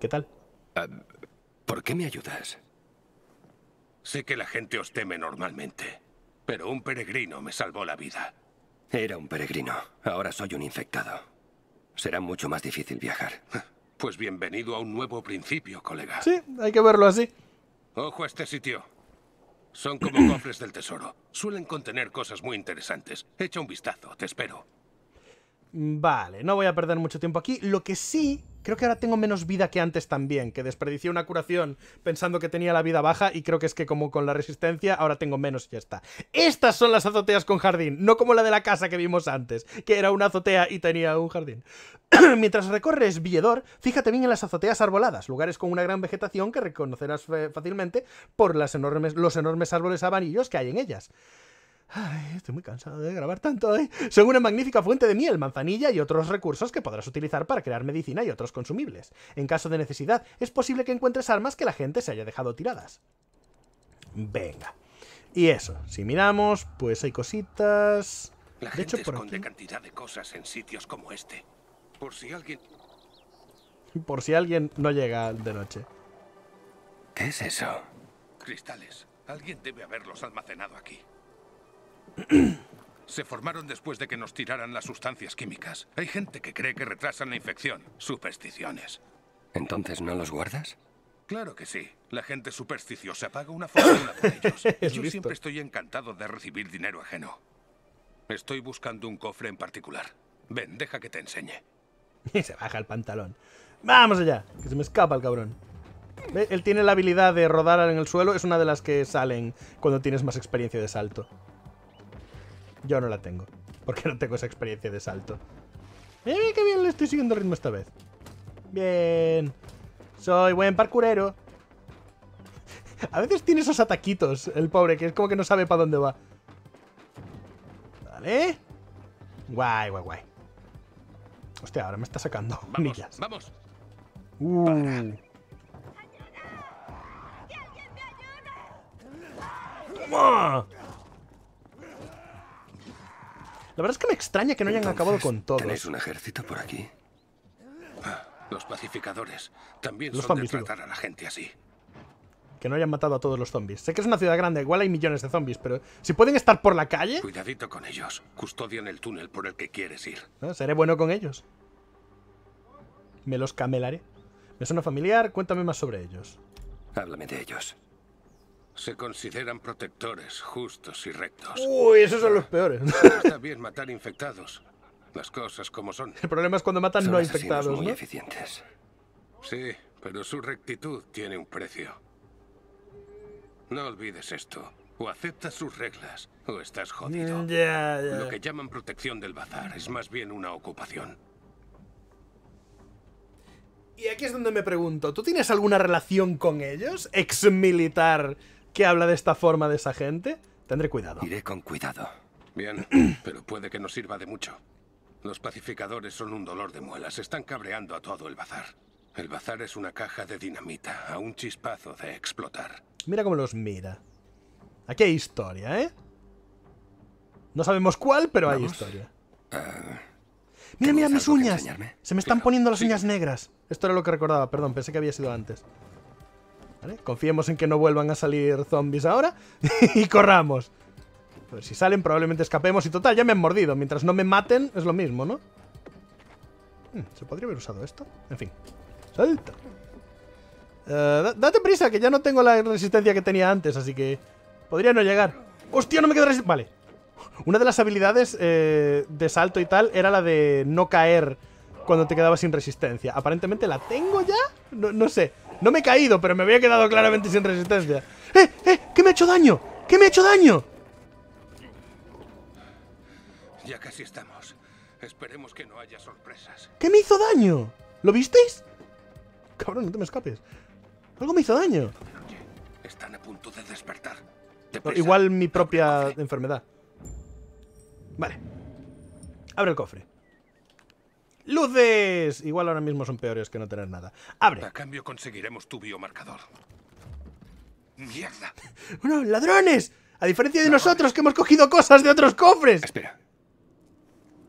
¿Qué tal? Ah, ¿Por qué me ayudas? Sé que la gente os teme normalmente, pero un peregrino me salvó la vida. Era un peregrino. Ahora soy un infectado. Será mucho más difícil viajar. Pues bienvenido a un nuevo principio, colega. Sí, hay que verlo así. Ojo a este sitio. Son como cofres del tesoro. Suelen contener cosas muy interesantes. Echa un vistazo, te espero. Vale, no voy a perder mucho tiempo aquí. Lo que sí Creo que ahora tengo menos vida que antes también, que desperdicié una curación pensando que tenía la vida baja y creo que es que como con la resistencia ahora tengo menos y ya está. Estas son las azoteas con jardín, no como la de la casa que vimos antes, que era una azotea y tenía un jardín. Mientras recorres Villedor, fíjate bien en las azoteas arboladas, lugares con una gran vegetación que reconocerás fácilmente por enormes, los enormes árboles abanillos que hay en ellas estoy muy cansado de grabar tanto, hoy. según una magnífica fuente de miel, manzanilla y otros recursos que podrás utilizar para crear medicina y otros consumibles. En caso de necesidad, es posible que encuentres armas que la gente se haya dejado tiradas. Venga. Y eso, si miramos, pues hay cositas... de hecho, por esconde cantidad de cosas en sitios como este. Por si alguien... Por si alguien no llega de noche. ¿Qué es eso? Cristales. Alguien debe haberlos almacenado aquí. Se formaron después de que nos tiraran las sustancias químicas. Hay gente que cree que retrasan la infección. Supersticiones. ¿Entonces no los guardas? Claro que sí. La gente supersticiosa paga una fortuna por ellos. Yo siempre estoy encantado de recibir dinero ajeno. Estoy buscando un cofre en particular. Ven, deja que te enseñe. Y se baja el pantalón. ¡Vamos allá! Que se me escapa el cabrón. Él tiene la habilidad de rodar en el suelo. Es una de las que salen cuando tienes más experiencia de salto. Yo no la tengo, porque no tengo esa experiencia de salto. ¡Eh, qué bien le estoy siguiendo el ritmo esta vez! Bien. Soy buen parkurero. A veces tiene esos ataquitos, el pobre, que es como que no sabe para dónde va. Vale. Guay, guay, guay. Hostia, ahora me está sacando vamos, millas. Vamos. Uh. La verdad es que me extraña que no hayan acabado con todos. ¿Tenéis un ejército por aquí? Ah, los pacificadores también son tratar a la gente así. Que no hayan matado a todos los zombies. Sé que es una ciudad grande, igual hay millones de zombies, pero si pueden estar por la calle... Cuidadito con ellos. Custodian el túnel por el que quieres ir. ¿No? Ah, seré bueno con ellos. Me los camelaré. Me suena familiar, cuéntame más sobre ellos. Háblame de ellos. Se consideran protectores, justos y rectos. Uy, esos son los ah. peores. Está bien matar infectados. Las cosas como son. El problema es cuando matan no infectados. Muy eficientes. Sí, pero su rectitud tiene un precio. No olvides esto. O aceptas sus reglas, o estás jodido. Mm, ya, ya. Lo que llaman protección del bazar es más bien una ocupación. Y aquí es donde me pregunto, ¿tú tienes alguna relación con ellos? Ex militar Qué habla de esta forma de esa gente, tendré cuidado. Iré con cuidado. Bien, pero puede que no sirva de mucho. Los pacificadores son un dolor de muelas. Están cabreando a todo el bazar. El bazar es una caja de dinamita, a un chispazo de explotar. Mira cómo los mira. Aquí hay historia, ¿eh? No sabemos cuál, pero hay historia. Ah, mira, mira mis uñas. Se me están poniendo las uñas negras. Esto era lo que recordaba, perdón, pensé que había sido antes. Confiemos en que no vuelvan a salir zombies ahora y corramos. si salen probablemente escapemos y total, ya me han mordido. Mientras no me maten es lo mismo, ¿no? Hmm, ¿Se podría haber usado esto? En fin. ¡Salta! Eh, date prisa, que ya no tengo la resistencia que tenía antes, así que... Podría no llegar. ¡Hostia, no me quedo resistencia! Vale. Una de las habilidades eh, de salto y tal era la de no caer cuando te quedabas sin resistencia. Aparentemente la tengo ya. no, no sé. No me he caído, pero me había quedado claramente sin resistencia. ¡Eh, eh! ¿Qué me ha hecho daño? ¿Qué me ha hecho daño? Ya casi estamos. Esperemos que no haya sorpresas. ¿Qué me hizo daño? ¿Lo visteis? Cabrón, no te me escapes. Algo me hizo daño. están a punto de despertar. igual mi propia enfermedad. Vale. Abre el cofre. ¡Luces! Igual ahora mismo son peores que no tener nada. ¡Abre! A cambio conseguiremos tu biomarcador. ¡Mierda! ladrones! A diferencia de nosotros, que hemos cogido cosas de otros cofres. Espera.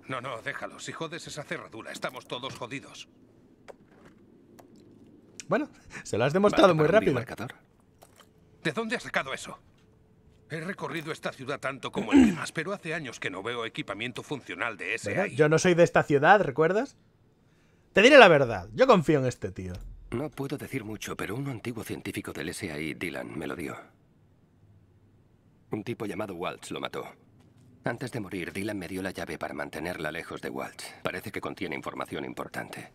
No, no, déjalo. Si jodes esa cerradura, estamos todos jodidos. Bueno, se lo has demostrado muy rápido. ¿De dónde has sacado eso? He recorrido esta ciudad tanto como el demás, pero hace años que no veo equipamiento funcional de ese. yo no soy de esta ciudad, ¿recuerdas? Te diré la verdad, yo confío en este tío. No puedo decir mucho, pero un antiguo científico del SAI, Dylan, me lo dio. Un tipo llamado Waltz lo mató. Antes de morir, Dylan me dio la llave para mantenerla lejos de Waltz. Parece que contiene información importante.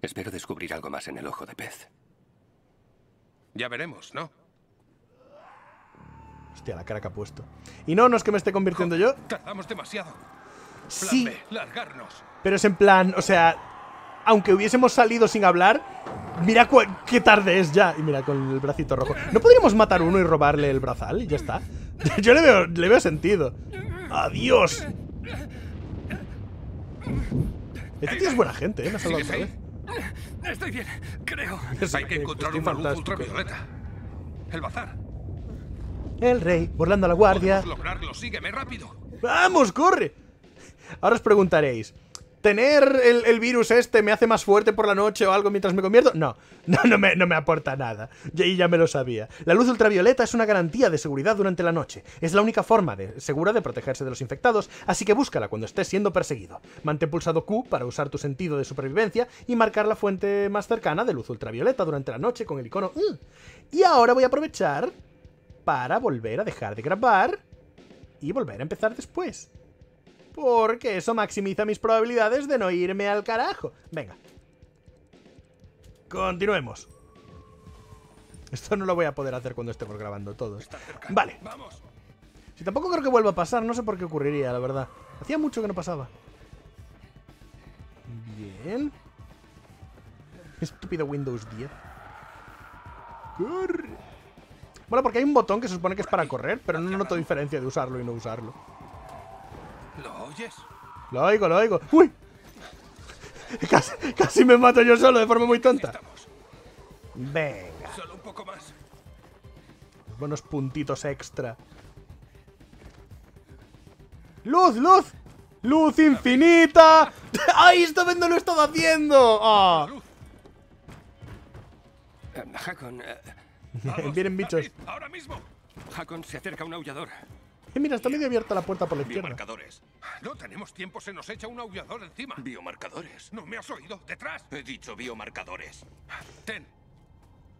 Espero descubrir algo más en el ojo de pez. Ya veremos, ¿no? Hostia, la cara que ha puesto. Y no, no es que me esté convirtiendo yo. demasiado. Sí. Pero es en plan, o sea, aunque hubiésemos salido sin hablar, mira qué tarde es ya. Y mira, con el bracito rojo. ¿No podríamos matar uno y robarle el brazal? Y ya está. Yo le veo, sentido. ¡Adiós! Este tío es buena gente, ¿eh? Me ha otra vez. Estoy bien, creo. Hay que encontrar un luz ultravioleta. El bazar. El rey, burlando a la guardia. sígueme rápido. ¡Vamos, corre! Ahora os preguntaréis, ¿tener el, virus este me hace más fuerte por la noche o algo mientras me convierto? No, no, me, no me aporta nada. Y ya me lo sabía. La luz ultravioleta es una garantía de seguridad durante la noche. Es la única forma de, segura de protegerse de los infectados, así que búscala cuando estés siendo perseguido. Mantén pulsado Q para usar tu sentido de supervivencia y marcar la fuente más cercana de luz ultravioleta durante la noche con el icono... Y ahora voy a aprovechar para volver a dejar de grabar y volver a empezar después. Porque eso maximiza mis probabilidades de no irme al carajo. Venga. Continuemos. Esto no lo voy a poder hacer cuando estemos grabando todos. Vale. Vamos. Si tampoco creo que vuelva a pasar, no sé por qué ocurriría, la verdad. Hacía mucho que no pasaba. Bien. Estúpido Windows 10. Corre. Bueno, porque hay un botón que se supone que es para correr, pero no noto diferencia de usarlo y no usarlo. ¿Lo oyes? Lo oigo, lo oigo. ¡Uy! Casi, me mato yo solo de forma muy tonta. Venga. Solo un poco más. Buenos puntitos extra. ¡Luz, luz! ¡Luz infinita! ¡Ay, esto no lo estado haciendo! ¡Ah! Oh. Vienen bichos. ahora mismo. Hakon se acerca un aullador. Y eh, mira, está medio abierta la puerta por la izquierda. Biomarcadores. No tenemos tiempo, se nos echa un aullador encima. Biomarcadores. ¿No me has oído? ¡Detrás! He dicho biomarcadores. Ten.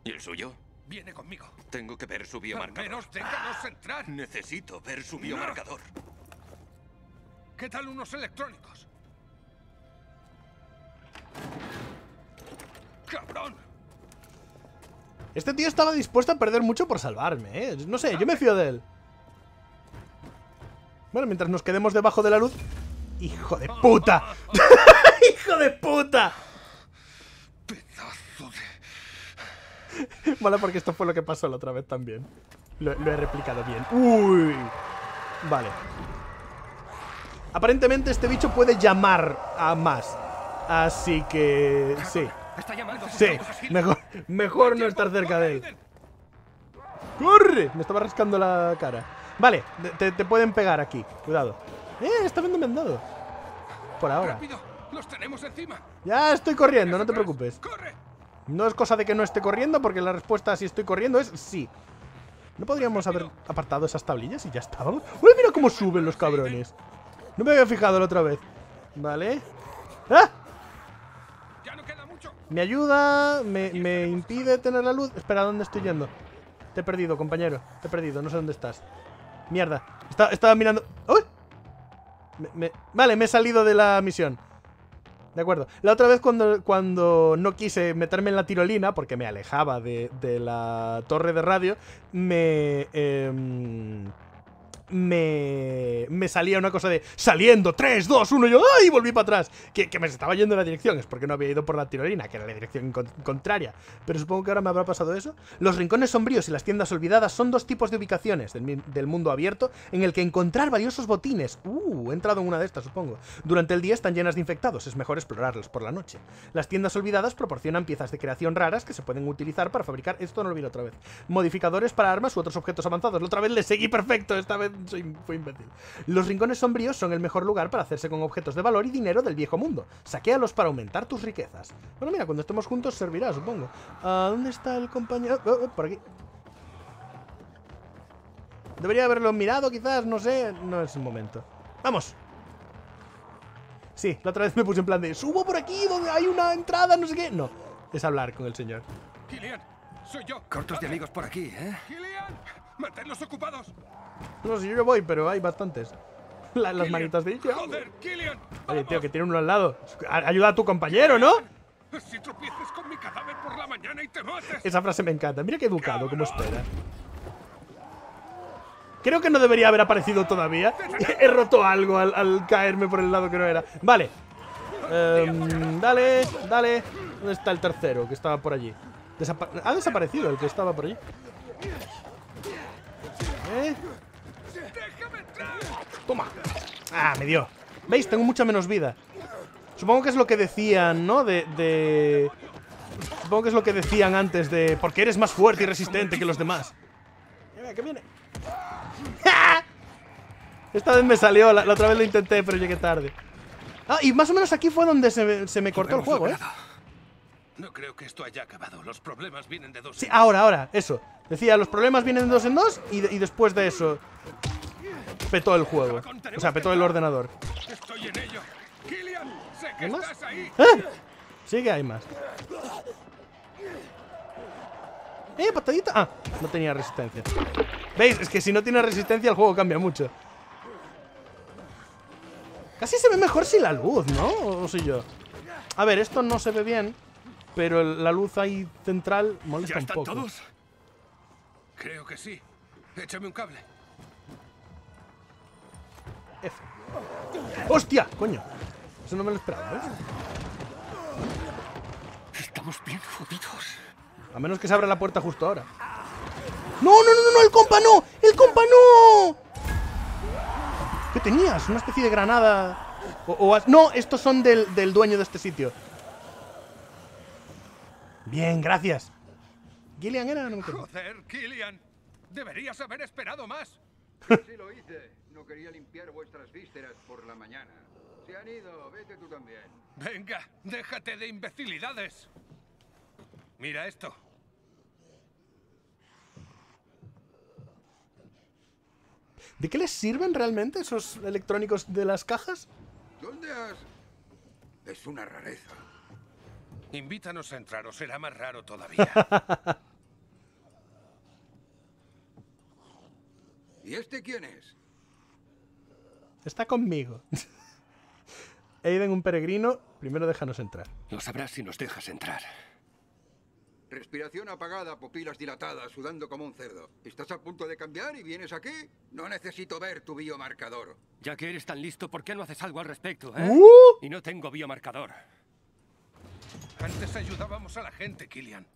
¿Y el suyo? Viene conmigo. Tengo que ver su biomarcador. Al menos déjanos ah. entrar. Necesito ver su biomarcador. ¿Qué tal unos electrónicos? ¡Cabrón! Este tío estaba dispuesto a perder mucho por salvarme, ¿eh? No sé, yo me fío de él. Bueno, mientras nos quedemos debajo de la luz... ¡Hijo de puta! ¡Hijo de puta! ¡Pedazo de... Vale, porque esto fue lo que pasó la otra vez también. lo he replicado bien. ¡Uy! Vale. Aparentemente este bicho puede llamar a más. Así que... Sí. Sí, mejor, no estar cerca de él. ¡Corre! Me estaba rascando la cara. Vale, te, pueden pegar aquí. Cuidado. ¡Eh! Está viendo vendado. Por ahora. los tenemos Ya estoy corriendo, no te preocupes. No es cosa de que no esté corriendo, porque la respuesta si estoy corriendo es sí. ¿No podríamos haber apartado esas tablillas y ya estábamos? ¡Uy, mira cómo suben los cabrones! No me había fijado la otra vez. Vale. ¡Ah! Me ayuda, me, impide tener la luz. Espera, dónde estoy yendo? Te he perdido, compañero. Te he perdido, no sé dónde estás. Mierda. estaba mirando... ¡Uy! Vale, me he salido de la misión. De acuerdo. La otra vez cuando, cuando no quise meterme en la tirolina, porque me alejaba de, de la torre de radio, me... Em, me, me salía una cosa de saliendo, 3, 2, 1, yo ¡ay! volví para atrás. Que, me estaba yendo en la dirección, es porque no había ido por la tirolina, que era la dirección contraria. Pero supongo que ahora me habrá pasado eso. Los rincones sombríos y las tiendas olvidadas son dos tipos de ubicaciones del, mundo abierto en el que encontrar valiosos botines. ¡Uh! He entrado en una de estas, supongo. Durante el día están llenas de infectados, es mejor explorarlos por la noche. Las tiendas olvidadas proporcionan piezas de creación raras que se pueden utilizar para fabricar, esto no lo vi otra vez, modificadores para armas u otros objetos avanzados. La otra vez le seguí perfecto, esta vez soy, fue imbécil. Los rincones sombríos son el mejor lugar para hacerse con objetos de valor y dinero del viejo mundo. Saquéalos para aumentar tus riquezas. Bueno, mira, cuando estemos juntos servirá, supongo. ¿A ah, ¿Dónde está el compañero? Oh, oh, por aquí. Debería haberlo mirado, quizás, no sé. No es el momento. ¡Vamos! Sí, la otra vez me puse en plan de subo por aquí donde hay una entrada, no sé qué. No, es hablar con el señor. Kilian, soy yo. Cortos de amigos por aquí, ¿eh? Kilian los ocupados! No sé, yo voy, pero hay bastantes. las manitas de Ikea. tío, que tiene uno al lado. Ayuda a tu compañero, ¿no? Esa frase me encanta. Mira qué educado, como espera. Creo que no debería haber aparecido todavía. He roto algo al, caerme por el lado que no era. Vale. Em, dale, dale. ¿Dónde está el tercero que estaba por allí? ha desaparecido el que estaba por allí. ¿Eh? Toma. Ah, me dio. ¿Veis? Tengo mucha menos vida. Supongo que es lo que decían, ¿no? De, de... Supongo que es lo que decían antes de... Porque eres más fuerte y resistente que los demás. Esta vez me salió, la, otra vez lo intenté, pero llegué tarde. Ah, y más o menos aquí fue donde se me, cortó el juego, ¿eh? No creo que esto haya acabado. Los problemas vienen de dos. Sí, ahora, ahora, eso. Decía, los problemas vienen de dos en dos y, después de eso petó el juego. O sea, petó el ordenador. Estoy en ello. más? ¿Eh? Sí que hay más. ¡Eh, patadita! Ah, no tenía resistencia. ¿Veis? Es que si no tiene resistencia el juego cambia mucho. Casi se ve mejor sin la luz, ¿no? O si yo. A ver, esto no se ve bien, pero la luz ahí central molesta un poco. Creo que sí. Échame un cable. ¡Hostia! Coño. Eso no me lo esperaba, ¿eh? Estamos bien jodidos. A menos que se abra la puerta justo ahora. ¡No, no, no, no! ¡El compa no! ¡El compa no! ¿Qué tenías? ¿Una especie de granada? no, estos son del dueño de este sitio. Bien, gracias. ¿Gillian era? No Joder, Gillian. Deberías haber esperado más. sí lo hice. No quería limpiar vuestras vísceras por la mañana. Se han ido. Vete tú también. Venga, déjate de imbecilidades. Mira esto. ¿De qué les sirven realmente esos electrónicos de las cajas? ¿Dónde has...? Es una rareza. Invítanos a entrar o será más raro todavía. ¿Y este quién es? Está conmigo. Aiden, un peregrino, primero déjanos entrar. No sabrás si nos dejas entrar. Respiración apagada, pupilas dilatadas, sudando como un cerdo. ¿Estás a punto de cambiar y vienes aquí? No necesito ver tu biomarcador. Ya que eres tan listo, ¿por qué no haces algo al respecto, eh? ¡Uh! Y no tengo biomarcador. Antes ayudábamos a la gente, Killian.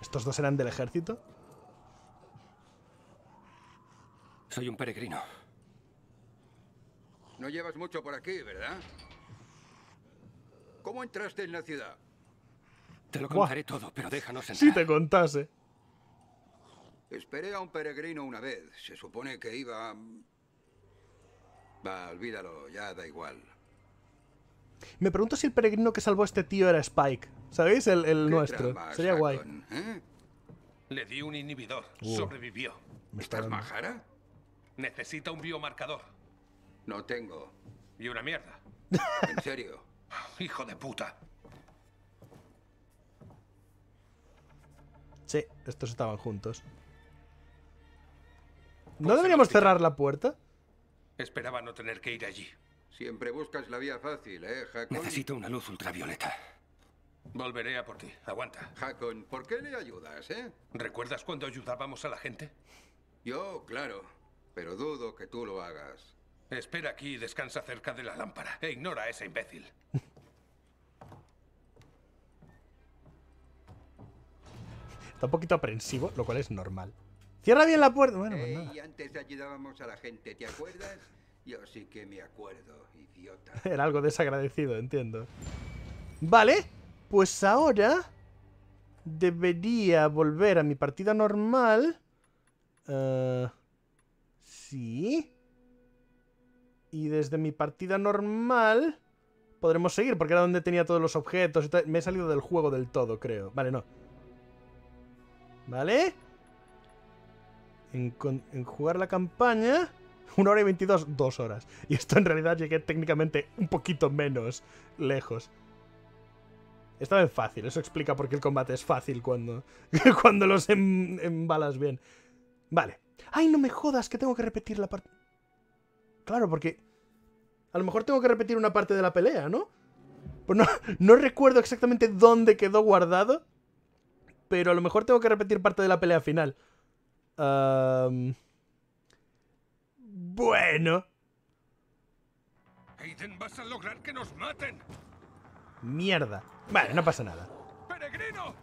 ¿Estos dos eran del ejército? Soy un peregrino. No llevas mucho por aquí, ¿verdad? ¿Cómo entraste en la ciudad? Te lo contaré todo, pero déjanos entrar. Si te contase. Esperé a un peregrino una vez. Se supone que iba... Va, olvídalo, ya da igual. Me pregunto si el peregrino que salvó a este tío era Spike. ¿Sabéis? El, el nuestro. Sería guay. ¿eh? Le di un inhibidor. Uh. Sobrevivió. ¿Estás majara? Necesita un biomarcador. No tengo. Y una mierda. ¿En serio? Hijo de puta. Sí, estos estaban juntos. ¿No pues deberíamos cerrar la puerta? Esperaba no tener que ir allí. Siempre buscas la vía fácil, ¿eh, Jacob? Necesito una luz ultravioleta. Volveré a por ti. Aguanta. Hakon, ¿por qué le ayudas, eh? ¿Recuerdas cuando ayudábamos a la gente? Yo, claro. Pero dudo que tú lo hagas. Espera aquí y descansa cerca de la lámpara. E ignora a ese imbécil. Está un poquito aprensivo, lo cual es normal. Cierra bien la puerta. Bueno, pues antes ayudábamos a la gente, ¿te acuerdas? Yo sí que me acuerdo, idiota. Era algo desagradecido, entiendo. Vale. Pues ahora debería volver a mi partida normal. Eh, sí. Y desde mi partida normal podremos seguir, porque era donde tenía todos los objetos. Me he salido del juego del todo, creo. Vale, no. ¿Vale? En, jugar la campaña... Una hora y veintidós, dos horas. Y esto en realidad llegué técnicamente un poquito menos lejos. Estaba vez fácil, eso explica por qué el combate es fácil cuando, cuando los em, embalas bien. Vale. ¡Ay, no me jodas que tengo que repetir la parte! Claro, porque... A lo mejor tengo que repetir una parte de la pelea, ¿no? Pues no, no recuerdo exactamente dónde quedó guardado, pero a lo mejor tengo que repetir parte de la pelea final. Bueno. lograr que nos maten. Mierda. Vale, no pasa nada. ¡Peregrino!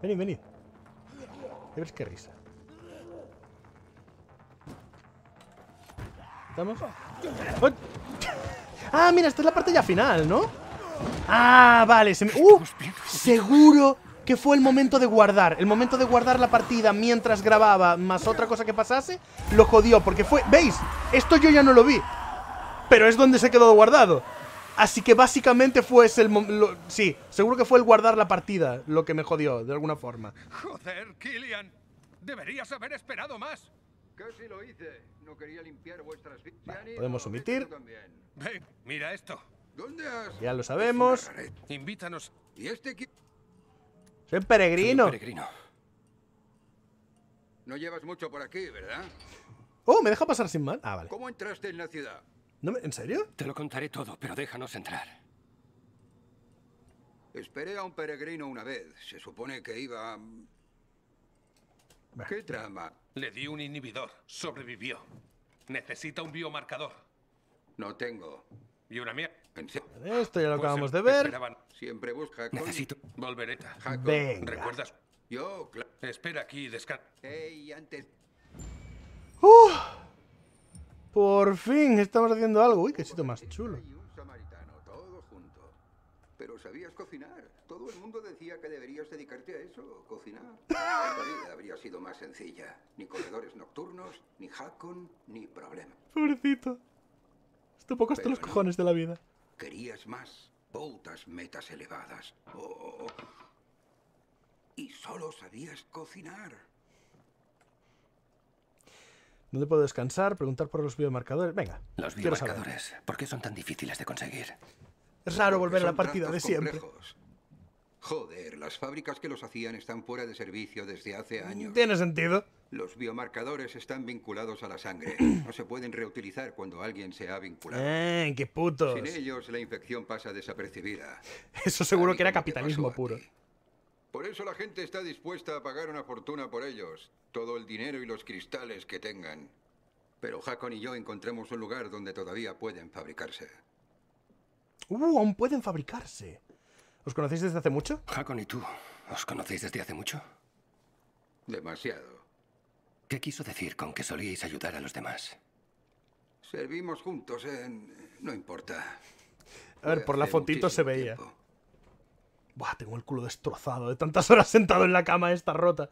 Venid, venid. qué risa. ¿Estamos? ¡Ah, mira! Esta es la parte ya final, ¿no? ¡Ah, vale! ¡Uh! Seguro que fue el momento de guardar. El momento de guardar la partida mientras grababa más otra cosa que pasase, lo jodió, porque fue... ¿Veis? Esto yo ya no lo vi. Pero es donde se quedó guardado. Así que básicamente fue ese el Sí, seguro que fue el guardar la partida lo que me jodió, de alguna forma. Joder, Killian. Deberías haber esperado más. Casi lo hice. No quería limpiar vuestras vidas. podemos omitir. mira esto. Ya lo sabemos. Invítanos. ¿Y este Soy peregrino. peregrino. No llevas mucho por aquí, ¿verdad? Oh, me deja pasar sin mal. Ah, vale. ¿Cómo entraste en la ciudad? ¿En serio? Te lo contaré todo, pero déjanos entrar. Esperé a un peregrino una vez. Se supone que iba... ¿Qué trama? Le di un inhibidor. Sobrevivió. Necesita un biomarcador. No tengo. Y una mía. Esto ya lo pues acabamos em- de ver. Siempre busca. Necesito. volver Venga. ¿Recuerdas? Yo, Espera aquí y descansa. antes. Uh. Por fin estamos haciendo algo. Uy, qué sitio más chulo. Pero sabías cocinar. Todo el mundo decía que deberías dedicarte a eso, cocinar. La vida habría sido más sencilla. Ni corredores nocturnos, ni halcón, ni problema. Pobrecito. Esto poco hasta los cojones de la vida. Querías más, pautas metas elevadas. Oh. Y solo sabías cocinar. ¿Dónde puedo descansar? Preguntar por los biomarcadores. Venga. Los biomarcadores. ¿Por qué son tan difíciles de conseguir? Es raro volver a la partida de siempre. Joder, las fábricas que los hacían están fuera de servicio desde hace años. Tiene sentido. Los biomarcadores están vinculados a la sangre. No se pueden reutilizar cuando alguien se ha vinculado. ¡Eh, qué puto! Sin ellos la infección pasa desapercibida. Eso seguro que era capitalismo puro. Por eso la gente está dispuesta a pagar una fortuna por ellos, todo el dinero y los cristales que tengan. Pero Hakon y yo encontremos un lugar donde todavía pueden fabricarse. ¡Uh! Aún pueden fabricarse. ¿Os conocéis desde hace mucho? Hakon y tú, ¿os conocéis desde hace mucho? Demasiado. ¿Qué quiso decir con que solíais ayudar a los demás? Servimos juntos en... no importa. A ver, por la fotito se veía. Buah, tengo el culo destrozado de tantas horas sentado en la cama esta rota.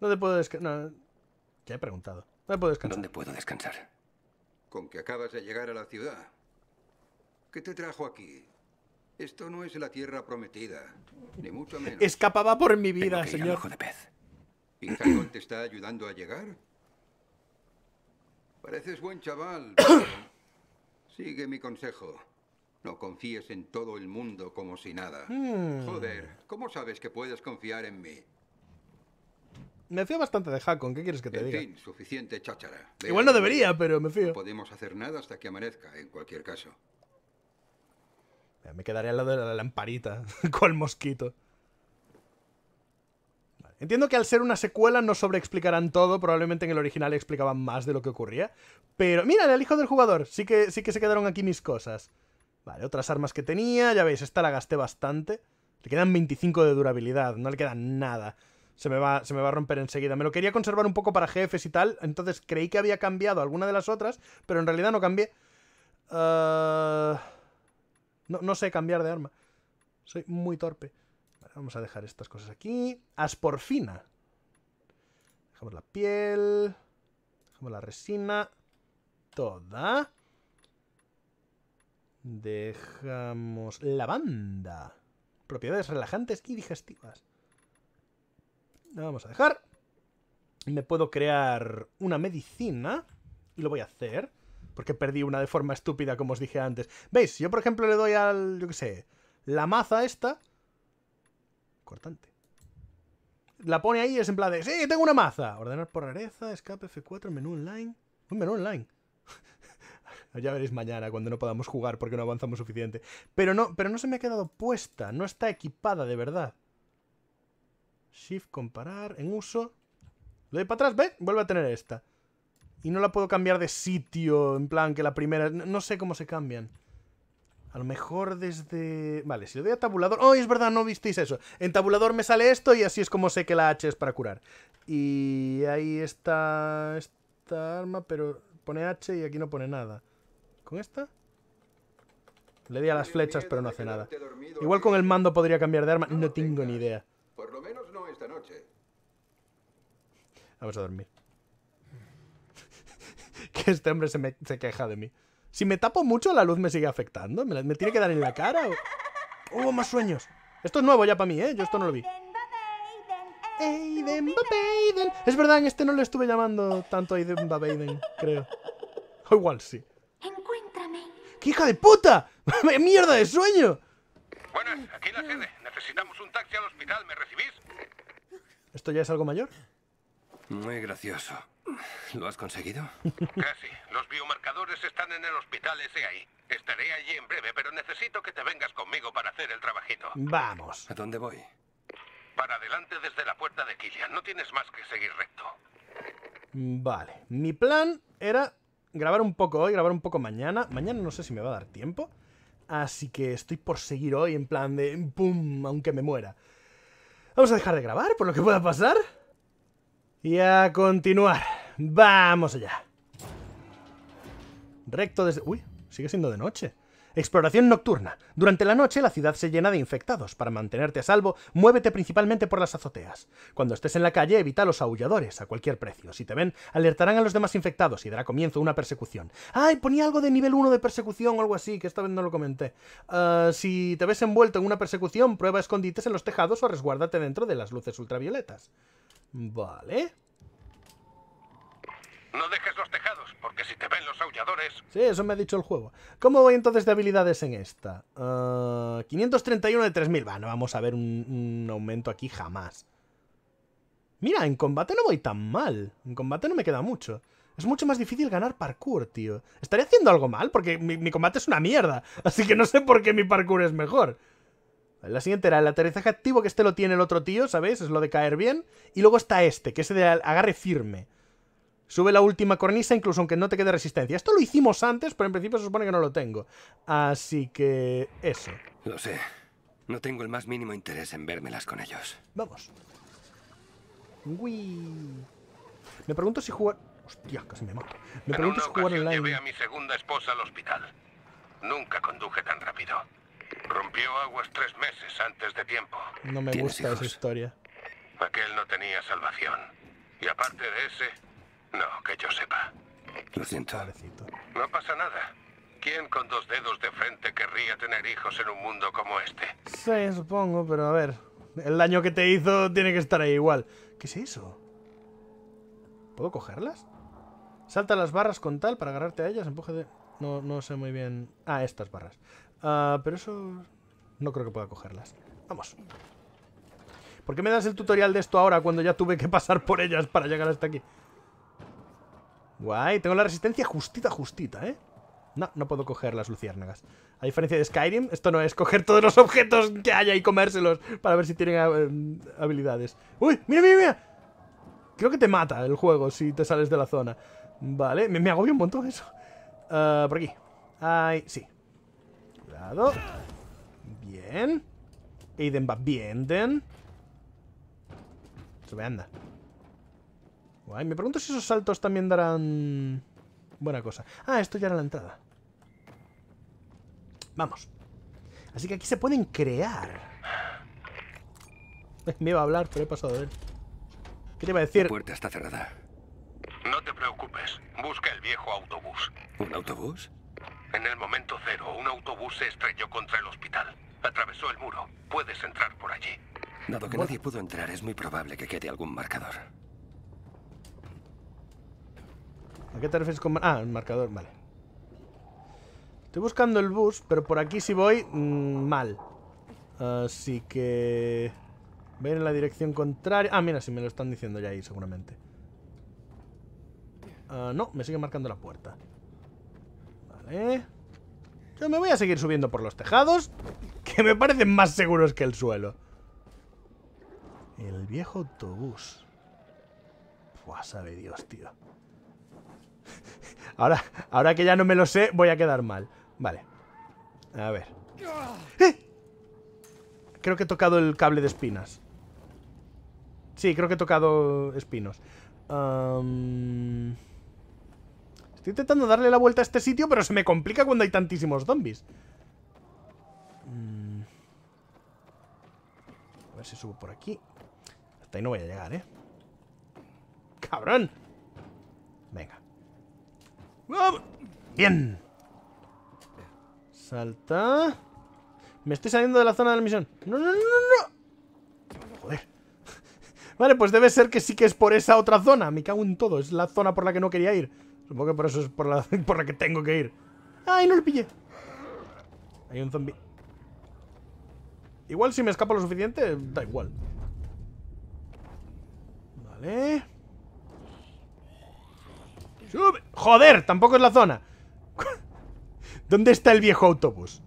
No te puedo descansar? No, he preguntado. ¿Dónde puedo descansar? ¿Dónde puedo descansar? Con que acabas de llegar a la ciudad. ¿Qué te trajo aquí? Esto no es la tierra prometida, ni mucho menos. Escapaba por mi vida, Tengo que señor. Al ojo de pez. te está ayudando a llegar? Pareces buen chaval, Sigue mi consejo. No confíes en todo el mundo como si nada. Hmm. Joder, ¿cómo sabes que puedes confiar en mí? Me fío bastante de Hakon, ¿qué quieres que te diga? cháchara. Igual no debería, pero me fío. No podemos hacer nada hasta que amanezca, en cualquier caso. Me quedaré al lado de la lamparita, cual mosquito. Entiendo que al ser una secuela no sobreexplicarán todo, probablemente en el original explicaban más de lo que ocurría. Pero mira, el hijo del jugador, sí que, sí que se quedaron aquí mis cosas. Vale, otras armas que tenía, ya veis, esta la gasté bastante. Le quedan 25 de durabilidad, no le queda nada. Se me, va, se me va a romper enseguida. Me lo quería conservar un poco para jefes y tal, entonces creí que había cambiado alguna de las otras, pero en realidad no cambié. Ah, no, no sé cambiar de arma. Soy muy torpe. vamos a dejar estas cosas aquí. Asporfina. Dejamos la piel. Dejamos la resina. Toda. Dejamos lavanda. Propiedades relajantes y digestivas. La vamos a dejar. Me puedo crear una medicina. Y lo voy a hacer. Porque perdí una de forma estúpida, como os dije antes. ¿Veis? Yo, por ejemplo, le doy al... Yo qué sé. La maza esta. Cortante. La pone ahí y es en plan de... ¡Sí, tengo una maza! Ordenar por rareza, escape F4, menú online. Un menú online. Ya veréis mañana cuando no podamos jugar porque no avanzamos suficiente. Pero no, pero no se me ha quedado puesta, no está equipada de verdad. Shift comparar, en uso. Lo doy para atrás, ve, Vuelve a tener esta. Y no la puedo cambiar de sitio, en plan que la primera... No, sé cómo se cambian. A lo mejor desde... Vale, si lo doy a tabulador... ¡Oh, es verdad! No visteis eso. En tabulador me sale esto y así es como sé que la H es para curar. Y ahí está esta arma, pero pone H y aquí no pone nada. ¿Con esta? Le di a las flechas, pero no hace nada. Igual con el mando podría cambiar de arma. No tengo ni idea. Vamos a dormir. que este hombre se, queja de mí. Si me tapo mucho, la luz me sigue afectando. ¿Me, tiene que dar en la cara? O... más sueños! Esto es nuevo ya para mí, ¿eh? Yo esto no lo vi. Aiden, Es verdad, en este no le estuve llamando tanto Aiden Babaiden, creo. O igual sí hija de puta! ¡Mierda de sueño! Buenas, aquí la sede. Necesitamos un taxi al hospital. ¿Me recibís? ¿Esto ya es algo mayor? Muy gracioso. ¿Lo has conseguido? Casi. Los biomarcadores están en el hospital ese ahí. Estaré allí en breve, pero necesito que te vengas conmigo para hacer el trabajito. Vamos. ¿A dónde voy? Para adelante desde la puerta de Quilla. No tienes más que seguir recto. Vale. Mi plan era grabar un poco hoy, grabar un poco mañana. Mañana no sé si me va a dar tiempo. Así que estoy por seguir hoy en plan de ¡pum! aunque me muera. Vamos a dejar de grabar por lo que pueda pasar. Y a continuar. Vamos allá. Recto desde... Uy, sigue siendo de noche. Exploración nocturna. Durante la noche la ciudad se llena de infectados. Para mantenerte a salvo, muévete principalmente por las azoteas. Cuando estés en la calle, evita los aulladores a cualquier precio. Si te ven, alertarán a los demás infectados y dará comienzo una persecución. ¡Ay! Ponía algo de nivel 1 de persecución o algo así, que esta vez no lo comenté. Ah, si te ves envuelto en una persecución, prueba escondites en los tejados o resguárdate dentro de las luces ultravioletas. Vale. No dejes los tejados porque si te ven los aulladores... Sí, eso me ha dicho el juego. ¿Cómo voy entonces de habilidades en esta? 531 ah, de 3000. Va, no vamos a ver un, aumento aquí jamás. Mira, en combate no voy tan mal. En combate no me queda mucho. Es mucho más difícil ganar parkour, tío. Estaré haciendo algo mal porque mi, mi, combate es una mierda. Así que no sé por qué mi parkour es mejor. La siguiente era el aterrizaje activo, que este lo tiene el otro tío, ¿sabéis? Es lo de caer bien. Y luego está este, que es el de agarre firme. Sube la última cornisa incluso aunque no te quede resistencia. Esto lo hicimos antes, pero en principio se supone que no lo tengo. Así que... eso. Lo sé. No tengo el más mínimo interés en vérmelas con ellos. Vamos. Uy. Me pregunto si jugar... Hostia, casi me mato. Me pregunto si jugar online... llevé a mi segunda esposa al hospital. Nunca conduje tan rápido. Rompió aguas tres meses antes de tiempo. No me gusta esa historia. Aquel no tenía salvación. Y aparte de ese, no, que yo sepa. Lo siento. No pasa nada. ¿Quién con dos dedos de frente querría tener hijos en un mundo como este? Sí, supongo, pero a ver. El daño que te hizo tiene que estar ahí igual. ¿Qué es eso? ¿Puedo cogerlas? Salta las barras con tal para agarrarte a ellas, empuje de... No, no sé muy bien... Ah, estas barras. Ah, pero eso... No creo que pueda cogerlas. Vamos. ¿Por qué me das el tutorial de esto ahora cuando ya tuve que pasar por ellas para llegar hasta aquí? Guay, tengo la resistencia justita, justita, ¿eh? No, no puedo coger las luciérnagas. A diferencia de Skyrim, esto no es coger todos los objetos que haya y comérselos para ver si tienen eh, habilidades. ¡Uy! ¡Mira, mira, mira! Creo que te mata el juego si te sales de la zona. Vale, me, me agobia un montón eso. Ah, por aquí. Ahí, sí. Cuidado. Bien. Aiden va bien, Den. Sube, anda me pregunto si esos saltos también darán... Buena cosa. Ah, esto ya era la entrada. Vamos. Así que aquí se pueden crear. Me iba a hablar, pero he pasado de ¿Qué te iba a decir? La puerta está cerrada. No te preocupes. Busca el viejo autobús. ¿Un autobús? En el momento cero, un autobús se estrelló contra el hospital. Atravesó el muro. Puedes entrar por allí. Dado que nadie pudo entrar, es muy probable que quede algún marcador. ¿A qué te refieres con... Ah, el marcador, vale. Estoy buscando el bus, pero por aquí si voy, mm, mal. Así que... Voy en la dirección contraria. Ah, mira, si me lo están diciendo ya ahí, seguramente. Ah, no, me sigue marcando la puerta. Vale. Yo me voy a seguir subiendo por los tejados, que me parecen más seguros que el suelo. El viejo autobús. Buah, sabe Dios, tío. Ahora, ahora que ya no me lo sé, voy a quedar mal. Vale. A ver. ¡Eh! Creo que he tocado el cable de espinas. Sí, creo que he tocado espinos. Estoy intentando darle la vuelta a este sitio, pero se me complica cuando hay tantísimos zombies. Mm. A ver si subo por aquí. Hasta ahí no voy a llegar, ¿eh? ¡Cabrón! Venga. ¡Bien! Salta. Me estoy saliendo de la zona de la misión. ¡No, no, no, no! Joder. Vale, pues debe ser que sí que es por esa otra zona. Me cago en todo. Es la zona por la que no quería ir. Supongo que por eso es por la, por la que tengo que ir. ¡Ay, no lo pillé! Hay un zombie. Igual si me escapo lo suficiente, da igual. Vale. ¡Joder! Tampoco es la zona. ¿Dónde está el viejo autobús?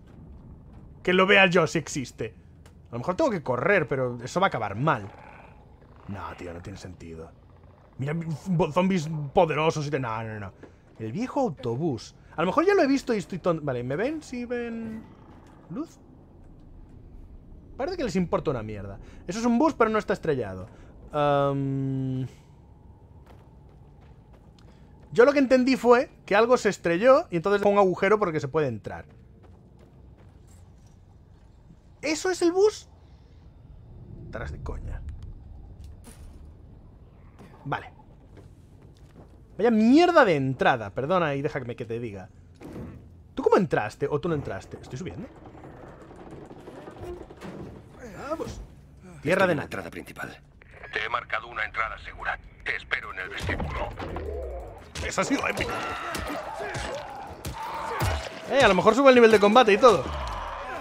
Que lo vea yo si existe. A lo mejor tengo que correr, pero eso va a acabar mal. No, tío, no tiene sentido. Mira, zombies poderosos y de No, no, no. El viejo autobús. A lo mejor ya lo he visto y estoy tonto. Vale, ¿me ven? ¿Sí ven luz? Parece que les importa una mierda. Eso es un bus, pero no está estrellado. Yo lo que entendí fue que algo se estrelló y entonces dejó un agujero porque se puede entrar. ¿Eso es el bus? Tras de coña. Vale. Vaya mierda de entrada. Perdona y déjame que te diga. ¿Tú cómo entraste o tú no entraste? Estoy subiendo. Tierra de entrada principal. Te he marcado una entrada segura. Te espero en el vestíbulo. Eso ha sido épico Eh, a lo mejor sube el nivel de combate y todo.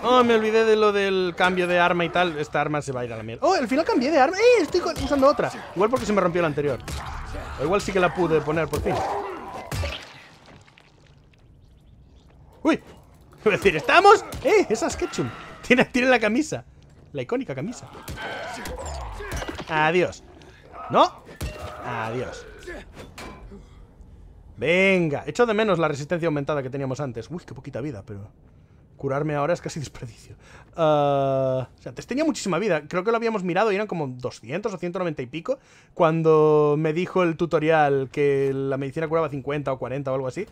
Oh, me olvidé de lo del cambio de arma y tal. Esta arma se va a ir a la mierda. Oh, al final cambié de arma. Eh, estoy usando otra. Igual porque se me rompió la anterior. O igual sí que la pude poner por fin. Uy. Es decir, ¿estamos? Eh, esa es Ketchum. Tiene, tiene la camisa. La icónica camisa. Adiós. No. Adiós. Venga, echo de menos la resistencia aumentada que teníamos antes. Uy, qué poquita vida, pero... Curarme ahora es casi desperdicio. Ah, o sea, antes tenía muchísima vida. Creo que lo habíamos mirado y eran como 200 o 190 y pico. Cuando me dijo el tutorial que la medicina curaba 50 o 40 o algo así,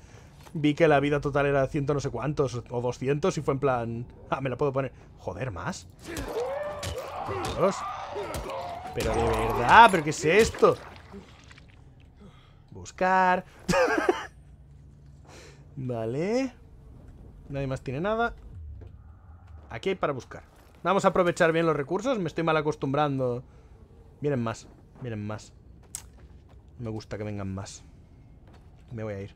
vi que la vida total era 100 no sé cuántos o 200 y fue en plan... Ah, me la puedo poner. Joder, ¿más? Pero de verdad, ¿pero qué es esto? Buscar... Vale. Nadie más tiene nada. Aquí hay para buscar. Vamos a aprovechar bien los recursos. Me estoy mal acostumbrando. Vienen más. Vienen más. Me gusta que vengan más. Me voy a ir.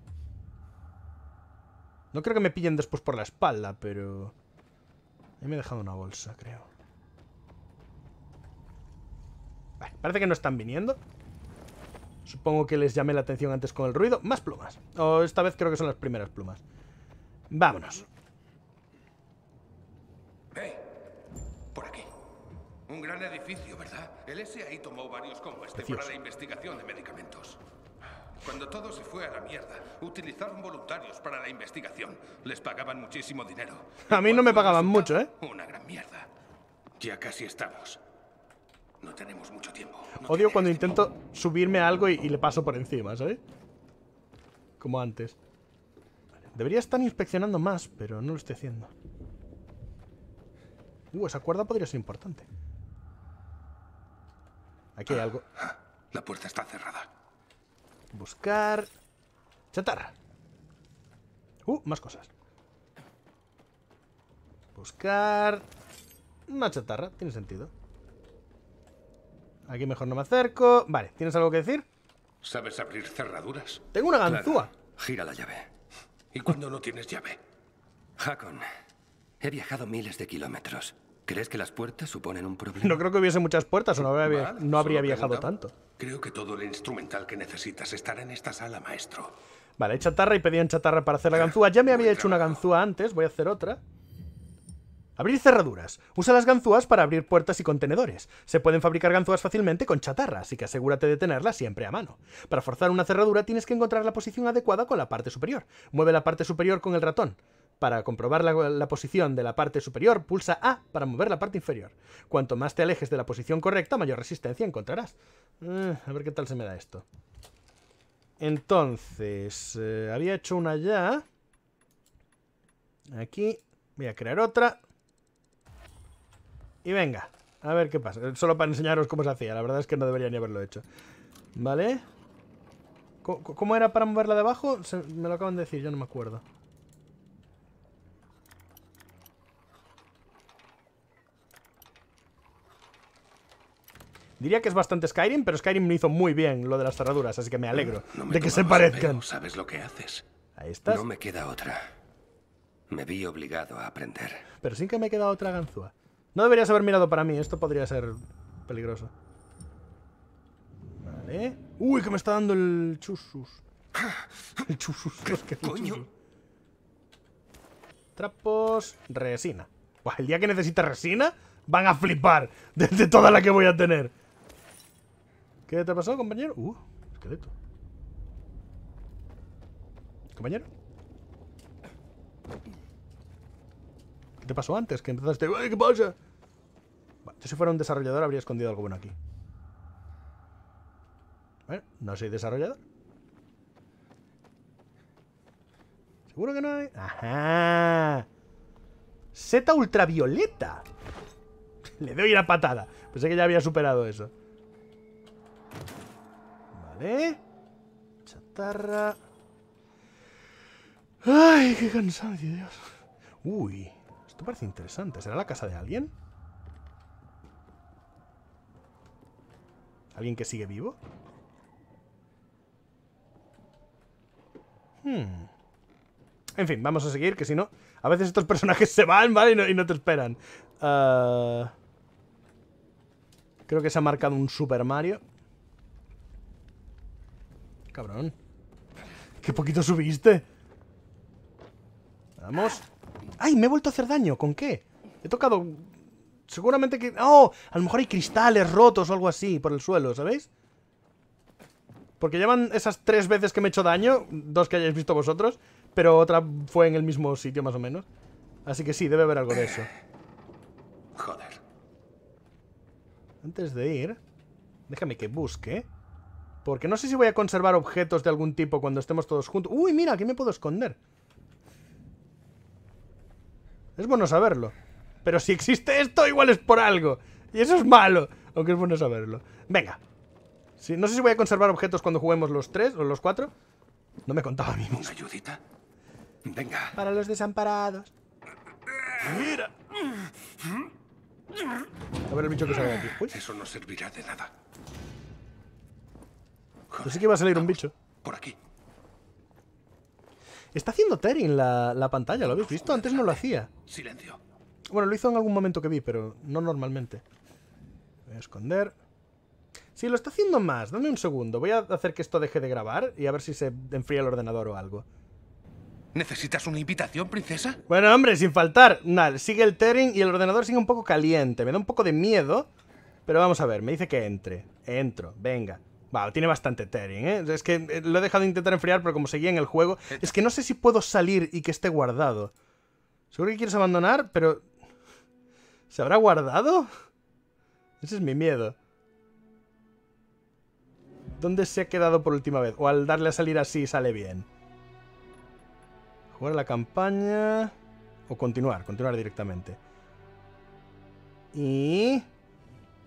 No creo que me pillen después por la espalda, pero... Ahí me he dejado una bolsa, creo. Vale, parece que no están viniendo. Supongo que les llamé la atención antes con el ruido. Más plumas. O esta vez creo que son las primeras plumas. Vámonos. Hey, por aquí. Un gran edificio, ¿verdad? El SAI tomó varios como este para la investigación de medicamentos. Cuando todo se fue a la mierda, utilizaron voluntarios para la investigación. Les pagaban muchísimo dinero. A mí no me pagaban mucho, ¿eh? Una gran mierda. Ya casi estamos. No tenemos mucho tiempo. Odio cuando intento subirme a algo y, le paso por encima, ¿sabes? Como antes. Debería estar inspeccionando más, pero no lo estoy haciendo. Uh, esa cuerda podría ser importante. Aquí hay algo. Ah, la puerta está cerrada. Buscar... Chatarra. Uh, más cosas. Buscar... Una chatarra, tiene sentido. Aquí mejor no me acerco. Vale, ¿tienes algo que decir? ¿Sabes abrir cerraduras? Tengo una ganzúa. gira la llave. ¿Y cuando no tienes llave? Jacon, he viajado miles de kilómetros. ¿Crees que las puertas suponen un problema? No creo que hubiese muchas puertas o no habría, no habría viajado tanto. Creo que todo el instrumental que necesitas estará en esta sala, maestro. Vale, chatarra y pedían chatarra para hacer la ah, ganzúa. Ya me había hecho una ganzúa antes, voy a hacer otra. Abrir cerraduras. Usa las ganzúas para abrir puertas y contenedores. Se pueden fabricar ganzúas fácilmente con chatarra, así que asegúrate de tenerlas siempre a mano. Para forzar una cerradura tienes que encontrar la posición adecuada con la parte superior. Mueve la parte superior con el ratón. Para comprobar la, posición de la parte superior, pulsa A para mover la parte inferior. Cuanto más te alejes de la posición correcta, mayor resistencia encontrarás. Eh, a ver qué tal se me da esto. Entonces, eh, había hecho una ya. Aquí. Voy a crear otra. Y venga, a ver qué pasa. Solo para enseñaros cómo se hacía. La verdad es que no debería ni haberlo hecho. ¿Vale? ¿Cómo, era para moverla de abajo? me lo acaban de decir, yo no me acuerdo. Diría que es bastante Skyrim, pero Skyrim me hizo muy bien lo de las cerraduras, así que me alegro de que se parezcan. sabes lo que haces. Ahí estás. No me queda otra. Me vi obligado a aprender. Pero sin que me queda otra ganzúa. No deberías haber mirado para mí, esto podría ser peligroso. Vale. Uy, que me está dando el chusus. El chusus, coño? Trapos, resina. Pues el día que necesite resina, van a flipar desde toda la que voy a tener. ¿Qué te ha pasado, compañero? Uh, esqueleto. Compañero te pasó antes? Que empezaste, ¡ay, qué pasa! Yo si fuera un desarrollador habría escondido algo bueno aquí. Bueno, no soy desarrollador. Seguro que no hay... ¡Ajá! Seta ultravioleta. Le doy la patada. Pensé que ya había superado eso. Vale. Chatarra. Ay, qué cansado, Dios. Uy. Esto parece interesante. ¿Será la casa de alguien? ¿Alguien que sigue vivo? Hmm. En fin, vamos a seguir, que si no... A veces estos personajes se van, ¿vale? Y no, te esperan. Ah, creo que se ha marcado un Super Mario. Cabrón. ¡Qué poquito subiste! Vamos. ¡Ay, me he vuelto a hacer daño! ¿Con qué? He tocado... Seguramente que... ¡Oh! A lo mejor hay cristales rotos o algo así por el suelo, ¿sabéis? Porque llevan esas tres veces que me he hecho daño, dos que hayáis visto vosotros, pero otra fue en el mismo sitio más o menos. Así que sí, debe haber algo de eso. Joder. Antes de ir, déjame que busque. Porque no sé si voy a conservar objetos de algún tipo cuando estemos todos juntos. ¡Uy, mira! Aquí me puedo esconder. Es bueno saberlo. Pero si existe esto, igual es por algo. Y eso es malo, aunque es bueno saberlo. Venga. no sé si voy a conservar objetos cuando juguemos los tres o los cuatro. No me contaba a mí Venga. Para los desamparados. ¡Mira! A ver el bicho que sale aquí. Eso no servirá de nada. sí que va a salir un bicho. Por aquí. Está haciendo tearing la, la pantalla, ¿lo habéis visto? Antes no lo hacía. Silencio. Bueno, lo hizo en algún momento que vi, pero no normalmente. Voy a esconder. Sí, lo está haciendo más. Dame un segundo. Voy a hacer que esto deje de grabar y a ver si se enfría el ordenador o algo. ¿Necesitas una invitación, princesa? Bueno, hombre, sin faltar. Nada, sigue el tearing y el ordenador sigue un poco caliente. Me da un poco de miedo. Pero vamos a ver, me dice que entre. Entro, venga vale tiene bastante tearing, ¿eh? Es que eh, lo he dejado de intentar enfriar, pero como seguía en el juego... Eh. Es que no sé si puedo salir y que esté guardado. Seguro que quieres abandonar, pero... ¿Se habrá guardado? Ese es mi miedo. ¿Dónde se ha quedado por última vez? O al darle a salir así sale bien. Jugar la campaña... O continuar, continuar directamente. Y...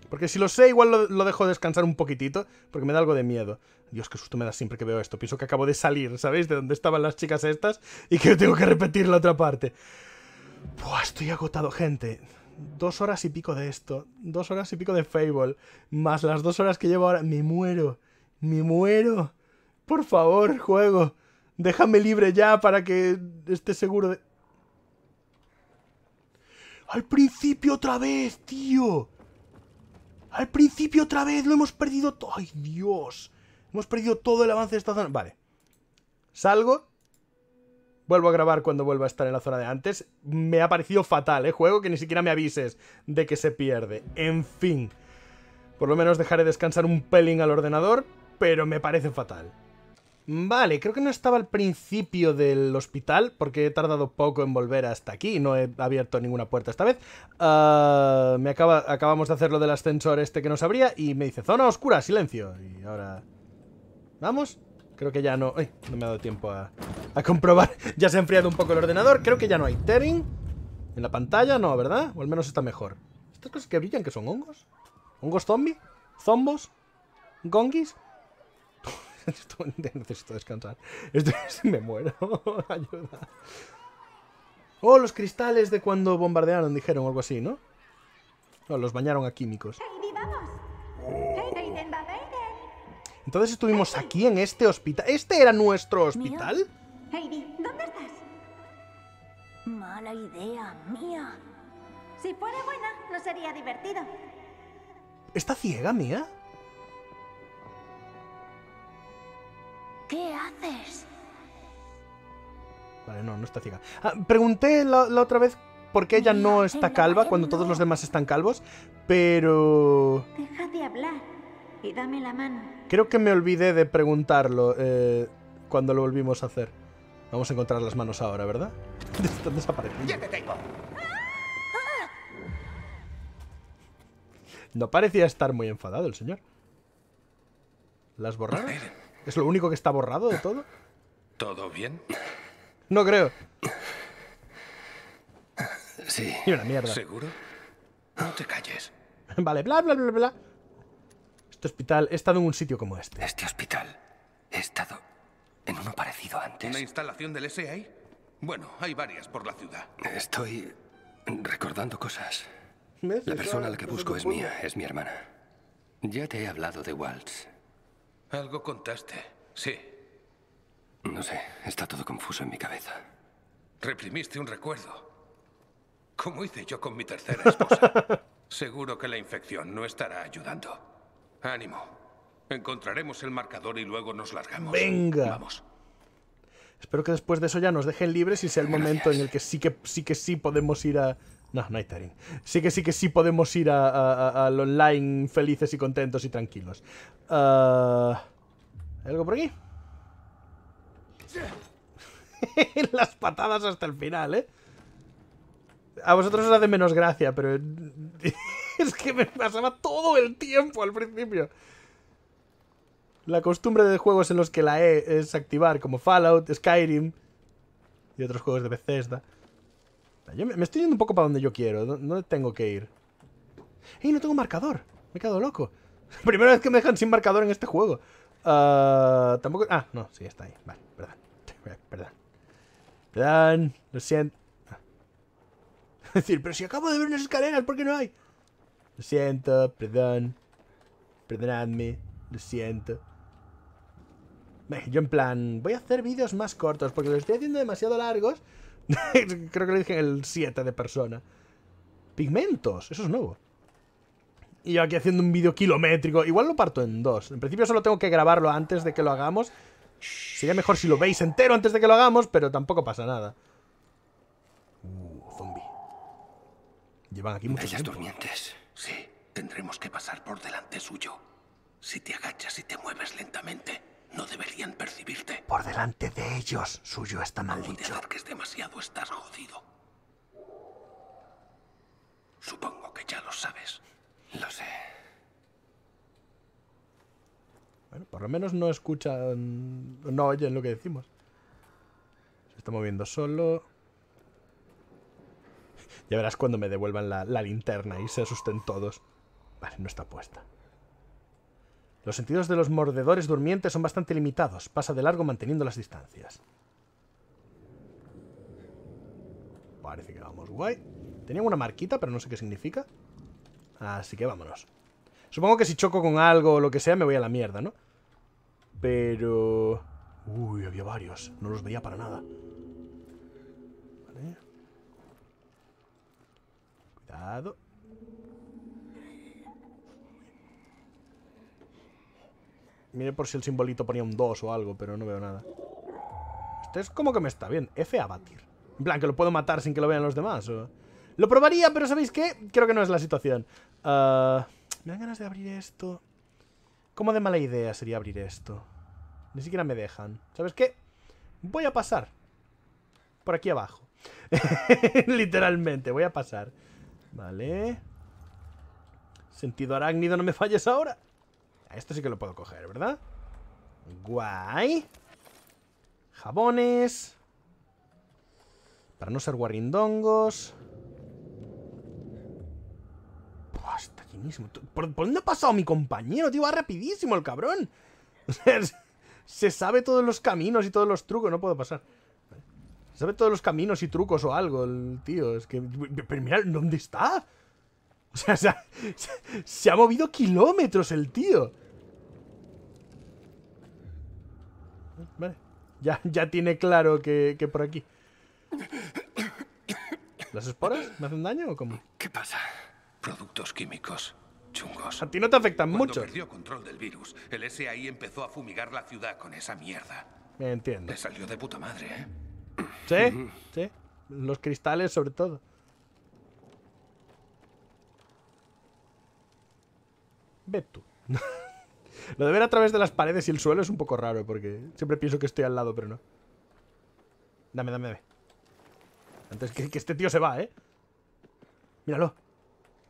Porque si lo sé, igual lo, dejo descansar un poquitito, porque me da algo de miedo. Dios, qué susto me da siempre que veo esto. Pienso que acabo de salir, ¿sabéis? De dónde estaban las chicas estas y que tengo que repetir la otra parte. Buah, estoy agotado, gente. Dos horas y pico de esto. Dos horas y pico de Fable. Más las dos horas que llevo ahora. Me muero. Me muero. Por favor, juego. Déjame libre ya para que esté seguro de... Al principio otra vez, tío. Al principio otra vez lo hemos perdido todo. ¡Ay, Dios! Hemos perdido todo el avance de esta zona. Vale. Salgo. Vuelvo a grabar cuando vuelva a estar en la zona de antes. Me ha parecido fatal, ¿eh? Juego que ni siquiera me avises de que se pierde. En fin. Por lo menos dejaré descansar un pelín al ordenador, pero me parece fatal. Vale, creo que no estaba al principio del hospital porque he tardado poco en volver hasta aquí. No he abierto ninguna puerta esta vez. Ah, me acaba, acabamos de hacer lo del ascensor este que nos abría y me dice zona oscura, silencio. Y ahora... ¿Vamos? Creo que ya no... Uy, no me ha dado tiempo a, comprobar. ya se ha enfriado un poco el ordenador. Creo que ya no hay tearing. En la pantalla no, ¿verdad? O al menos está mejor. ¿Estas cosas que brillan que son hongos? ¿Hongos zombie? ¿Zombos? ¿Gongis? necesito descansar. me muero. Ayuda. Oh, los cristales de cuando bombardearon, dijeron, algo así, ¿no? No, los bañaron a químicos. Entonces estuvimos aquí en este hospital. ¿Este era nuestro hospital? Heidi, ¿dónde Mala idea mía. Si fuera buena, no sería divertido. ¿Está ciega, Mía? ¿Qué haces? Vale, no, no está ciega. Ah, pregunté la, otra vez por qué ella no está calva cuando todos los demás están calvos, pero... la Creo que me olvidé de preguntarlo eh, cuando lo volvimos a hacer. Vamos a encontrar las manos ahora, ¿verdad? Están desapareciendo. ¡Ya te tengo! No parecía estar muy enfadado el señor. ¿Las borraron? ¿Es lo único que está borrado de todo? ¿Todo bien? No creo. Sí. Y una mierda. ¿Seguro? No te calles. Vale, bla, bla, bla, bla. Este hospital, he estado en un sitio como este. Este hospital, he estado en uno parecido antes. ¿Una instalación del SAI? Bueno, hay varias por la ciudad. Estoy recordando cosas. La persona a la que busco es mía, es mi hermana. Ya te he hablado de Waltz. Algo contaste, sí. No sé, está todo confuso en mi cabeza. Reprimiste un recuerdo. ¿Cómo hice yo con mi tercera esposa? Seguro que la infección no estará ayudando. Ánimo. Encontraremos el marcador y luego nos largamos. Venga. Vamos. Espero que después de eso ya nos dejen libres y sea el momento en el que sí que sí, que sí podemos ir a, no, no hay Taring. Sí que sí que sí podemos ir al online felices y contentos y tranquilos. Ah, ¿Hay algo por aquí? Las patadas hasta el final, ¿eh? A vosotros os hace menos gracia, pero... es que me pasaba todo el tiempo al principio. La costumbre de juegos en los que la E es activar, como Fallout, Skyrim y otros juegos de Bethesda. Yo me, estoy yendo un poco para donde yo quiero. ¿Dónde tengo que ir? ¡Ey, no tengo marcador! Me he quedado loco. Primera vez que me dejan sin marcador en este juego. Ah, tampoco... Ah, no, sí, está ahí. Vale, perdón. Perdón. Perdón, lo siento. Es decir, pero si acabo de ver unas escaleras, ¿por qué no hay? Lo siento, perdón. Perdonadme, lo siento. Yo en plan, voy a hacer vídeos más cortos porque los estoy haciendo demasiado largos Creo que le dije el 7 de persona. Pigmentos, eso es nuevo. Y yo aquí haciendo un vídeo kilométrico. Igual lo parto en dos. En principio solo tengo que grabarlo antes de que lo hagamos. Sería mejor si lo veis entero antes de que lo hagamos, pero tampoco pasa nada. Uh, zombie. Llevan aquí muchas durmientes. Sí, tendremos que pasar por delante suyo. Si te agachas y te mueves lentamente, no deberían percibirte. Por delante de ellos, suyo está maldito. No que es demasiado, estás jodido. Supongo que ya lo sabes. Lo sé. Bueno, por lo menos no escuchan... No oyen lo que decimos. Se está moviendo solo. Ya verás cuando me devuelvan la, la linterna y se asusten todos. Vale, no está puesta. Los sentidos de los mordedores durmientes son bastante limitados, pasa de largo manteniendo las distancias. Parece que vamos guay. Tenía una marquita, pero no sé qué significa. Así que vámonos. Supongo que si choco con algo o lo que sea, me voy a la mierda, ¿no? Pero... Uy, había varios. No los veía para nada. Vale. Cuidado. Mire por si el simbolito ponía un 2 o algo, pero no veo nada. Este es como que me está bien. F abatir. En plan, que lo puedo matar sin que lo vean los demás. Lo probaría, pero ¿sabéis qué? Creo que no es la situación. Ah, me dan ganas de abrir esto. ¿Cómo de mala idea sería abrir esto? Ni siquiera me dejan. ¿Sabes qué? Voy a pasar. Por aquí abajo. Literalmente, voy a pasar. Vale. Sentido arácnido, no me falles ahora esto sí que lo puedo coger, ¿verdad? Guay. Jabones. Para no ser guarindongos. hasta aquí mismo. ¿Por, dónde ha pasado mi compañero, tío? Va rapidísimo el cabrón. Se sabe todos los caminos y todos los trucos. No puedo pasar. Se sabe todos los caminos y trucos o algo, el tío. Es que... Pero mira, ¿dónde está? O sea, se ha movido kilómetros el tío. Ya, ya tiene claro que, que por aquí. ¿Las esporas me hacen daño o cómo? ¿Qué pasa? Productos químicos. Chungos. A ti no te afectan Cuando mucho. perdió control del virus, el SAI empezó a fumigar la ciudad con esa mierda. Me entiendo. Le salió de puta madre, ¿eh? Sí, sí. Los cristales sobre todo. Ve tú. Lo de ver a través de las paredes y el suelo es un poco raro, porque siempre pienso que estoy al lado, pero no. Dame, dame, dame. Antes que, este tío se va, ¿eh? Míralo.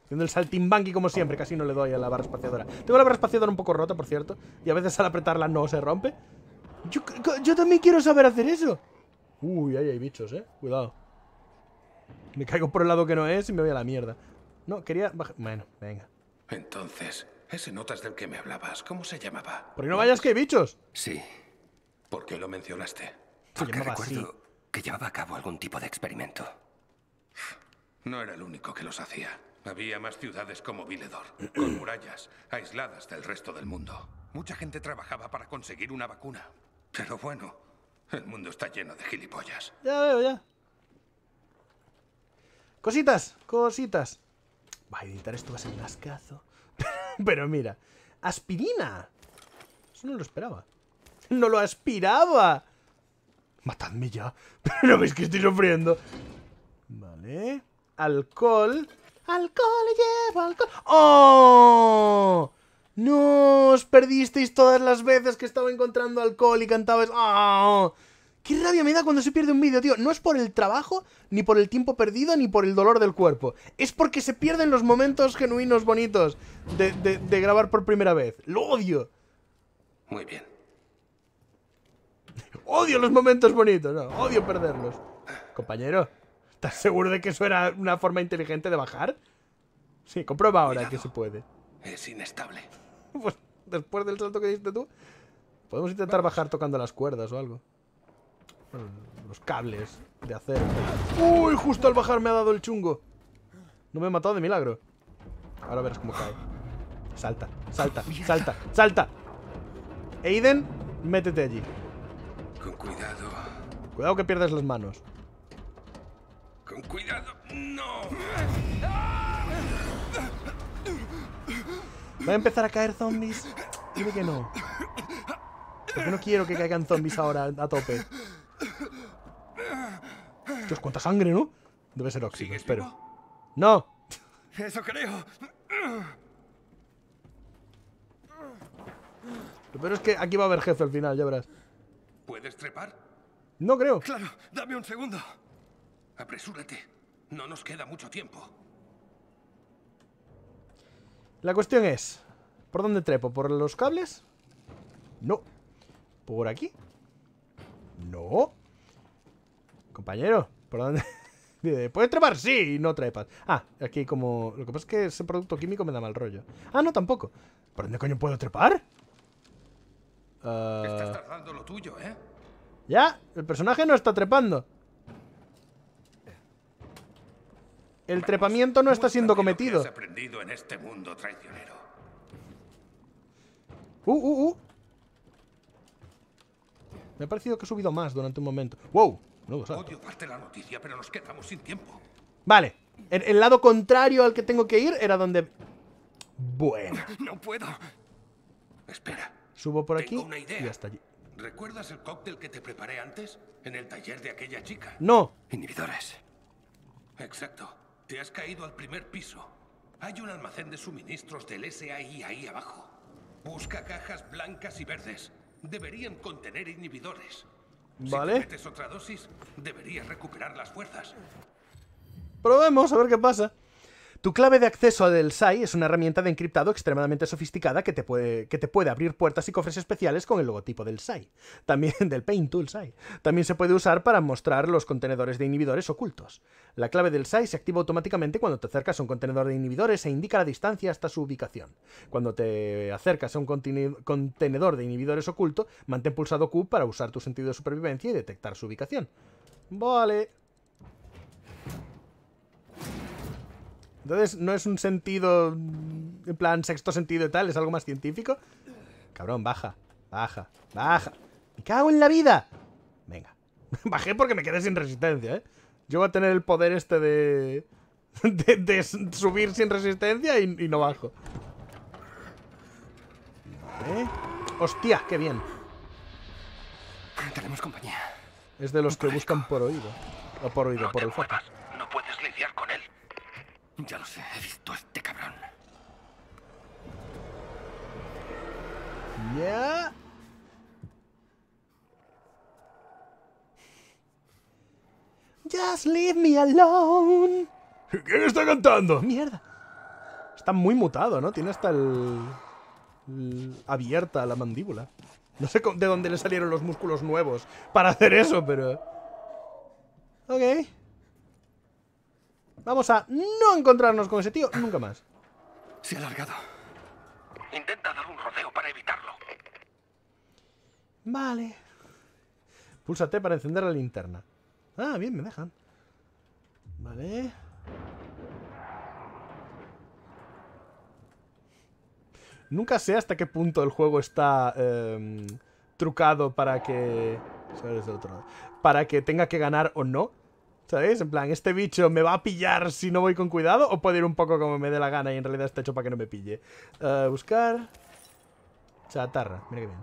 Haciendo el saltimbanqui como siempre, casi no le doy a la barra espaciadora. Tengo la barra espaciadora un poco rota, por cierto, y a veces al apretarla no se rompe. Yo, también quiero saber hacer eso. Uy, ahí hay bichos, ¿eh? Cuidado. Me caigo por el lado que no es y me voy a la mierda. No, quería Bueno, venga. Entonces, ese notas del que me hablabas, ¿cómo se llamaba? Porque no vayas que hay bichos. Sí. ¿Por qué lo mencionaste? Porque recuerdo que llevaba a cabo algún tipo de experimento. No era el único que los hacía. Había más ciudades como Viledor, con murallas, aisladas del resto del mundo. Mucha gente trabajaba para conseguir una vacuna. Pero bueno, el mundo está lleno de gilipollas. Ya veo, ya. Cositas, cositas. Va a editar esto, va a ser un Pero mira, aspirina. Eso no lo esperaba. No lo aspiraba. Matadme ya. Pero no veis que estoy sufriendo. Vale. Alcohol. Alcohol llevo alcohol. ¡Oh! No, os perdisteis todas las veces que estaba encontrando alcohol y cantabais. ¡Oh! ¡Ah! Qué rabia me da cuando se pierde un vídeo, tío. No es por el trabajo, ni por el tiempo perdido, ni por el dolor del cuerpo. Es porque se pierden los momentos genuinos bonitos de, grabar por primera vez. Lo odio. Muy bien. Odio los momentos bonitos, no. Odio perderlos. Compañero, ¿estás seguro de que eso era una forma inteligente de bajar? Sí, comprueba ahora que se puede. Es inestable. Pues después del salto que diste tú, podemos intentar bajar tocando las cuerdas o algo. Mm, los cables de acero. ¡Uy! Justo al bajar me ha dado el chungo. No me he matado de milagro. Ahora verás cómo cae. Salta, salta, salta, salta. Aiden, métete allí. Con cuidado. Cuidado que pierdas las manos. Con cuidado. No. Va a empezar a caer zombies. Dime que no. Porque no quiero que caigan zombies ahora a tope. Dios, cuánta sangre, ¿no? Debe ser óxido, espero. ¡No! Eso creo. Lo peor es que aquí va a haber jefe al final, ya verás. ¿Puedes trepar? No creo. Claro, dame un segundo. Apresúrate. No nos queda mucho tiempo. La cuestión es... ¿Por dónde trepo? ¿Por los cables? No. ¿Por aquí? No. Compañero. ¿Por Puedes trepar, sí, no trepas. Ah, aquí como... Lo que pasa es que ese producto químico me da mal rollo. Ah, no, tampoco. ¿Por dónde coño puedo trepar? Estás ah. lo tuyo, ¿eh? Ya, el personaje no está trepando. El trepamiento no está siendo cometido. Este uh, uh, uh. Me ha parecido que he subido más durante un momento. ¡Wow! Luego Odio la noticia, pero nos quedamos sin tiempo. Vale. El, lado contrario al que tengo que ir era donde... Bueno. No puedo. Espera. Subo por aquí una idea. y hasta allí. ¿Recuerdas el cóctel que te preparé antes? En el taller de aquella chica. No. Inhibidores. Exacto. Te has caído al primer piso. Hay un almacén de suministros del SAI ahí abajo. Busca cajas blancas y verdes. Deberían contener inhibidores. ¿Vale? Si te metes otra dosis, deberías recuperar las fuerzas. Probemos, a ver qué pasa. Tu clave de acceso al del SAI es una herramienta de encriptado extremadamente sofisticada que te, puede, que te puede abrir puertas y cofres especiales con el logotipo del SAI, también del Paint Tool SAI. También se puede usar para mostrar los contenedores de inhibidores ocultos. La clave del SAI se activa automáticamente cuando te acercas a un contenedor de inhibidores e indica la distancia hasta su ubicación. Cuando te acercas a un contenedor de inhibidores oculto, mantén pulsado Q para usar tu sentido de supervivencia y detectar su ubicación. Vale. Entonces no es un sentido, mm, en plan sexto sentido y tal, es algo más científico. Cabrón, baja, baja, baja. ¡Me cago en la vida! Venga. Bajé porque me quedé sin resistencia, ¿eh? Yo voy a tener el poder este de... De, subir sin resistencia y, no bajo. ¡Hostia! ¡Qué bien! Ah, tenemos compañía. Es de los que buscan por oído. O por oído, por el foco. No puedes lidiar con él. Ya lo sé, he visto a este cabrón. Ya. Just leave me alone. ¿Quién está cantando? Mierda. Está muy mutado, ¿no? Tiene hasta el... abierta la mandíbula. No sé de dónde le salieron los músculos nuevos para hacer eso, pero... Ok. Vamos a no encontrarnos con ese tío nunca más. Se ha alargado. Intenta dar un rodeo para evitarlo. Vale. Púlsate para encender la linterna. Ah, bien, me dejan. Vale. Nunca sé hasta qué punto el juego está em, trucado para que... Para que tenga que ganar o no. ¿Sabéis? En plan, ¿este bicho me va a pillar si no voy con cuidado? ¿O puede ir un poco como me dé la gana y en realidad está hecho para que no me pille? Eh, buscar... Chatarra, mira qué bien.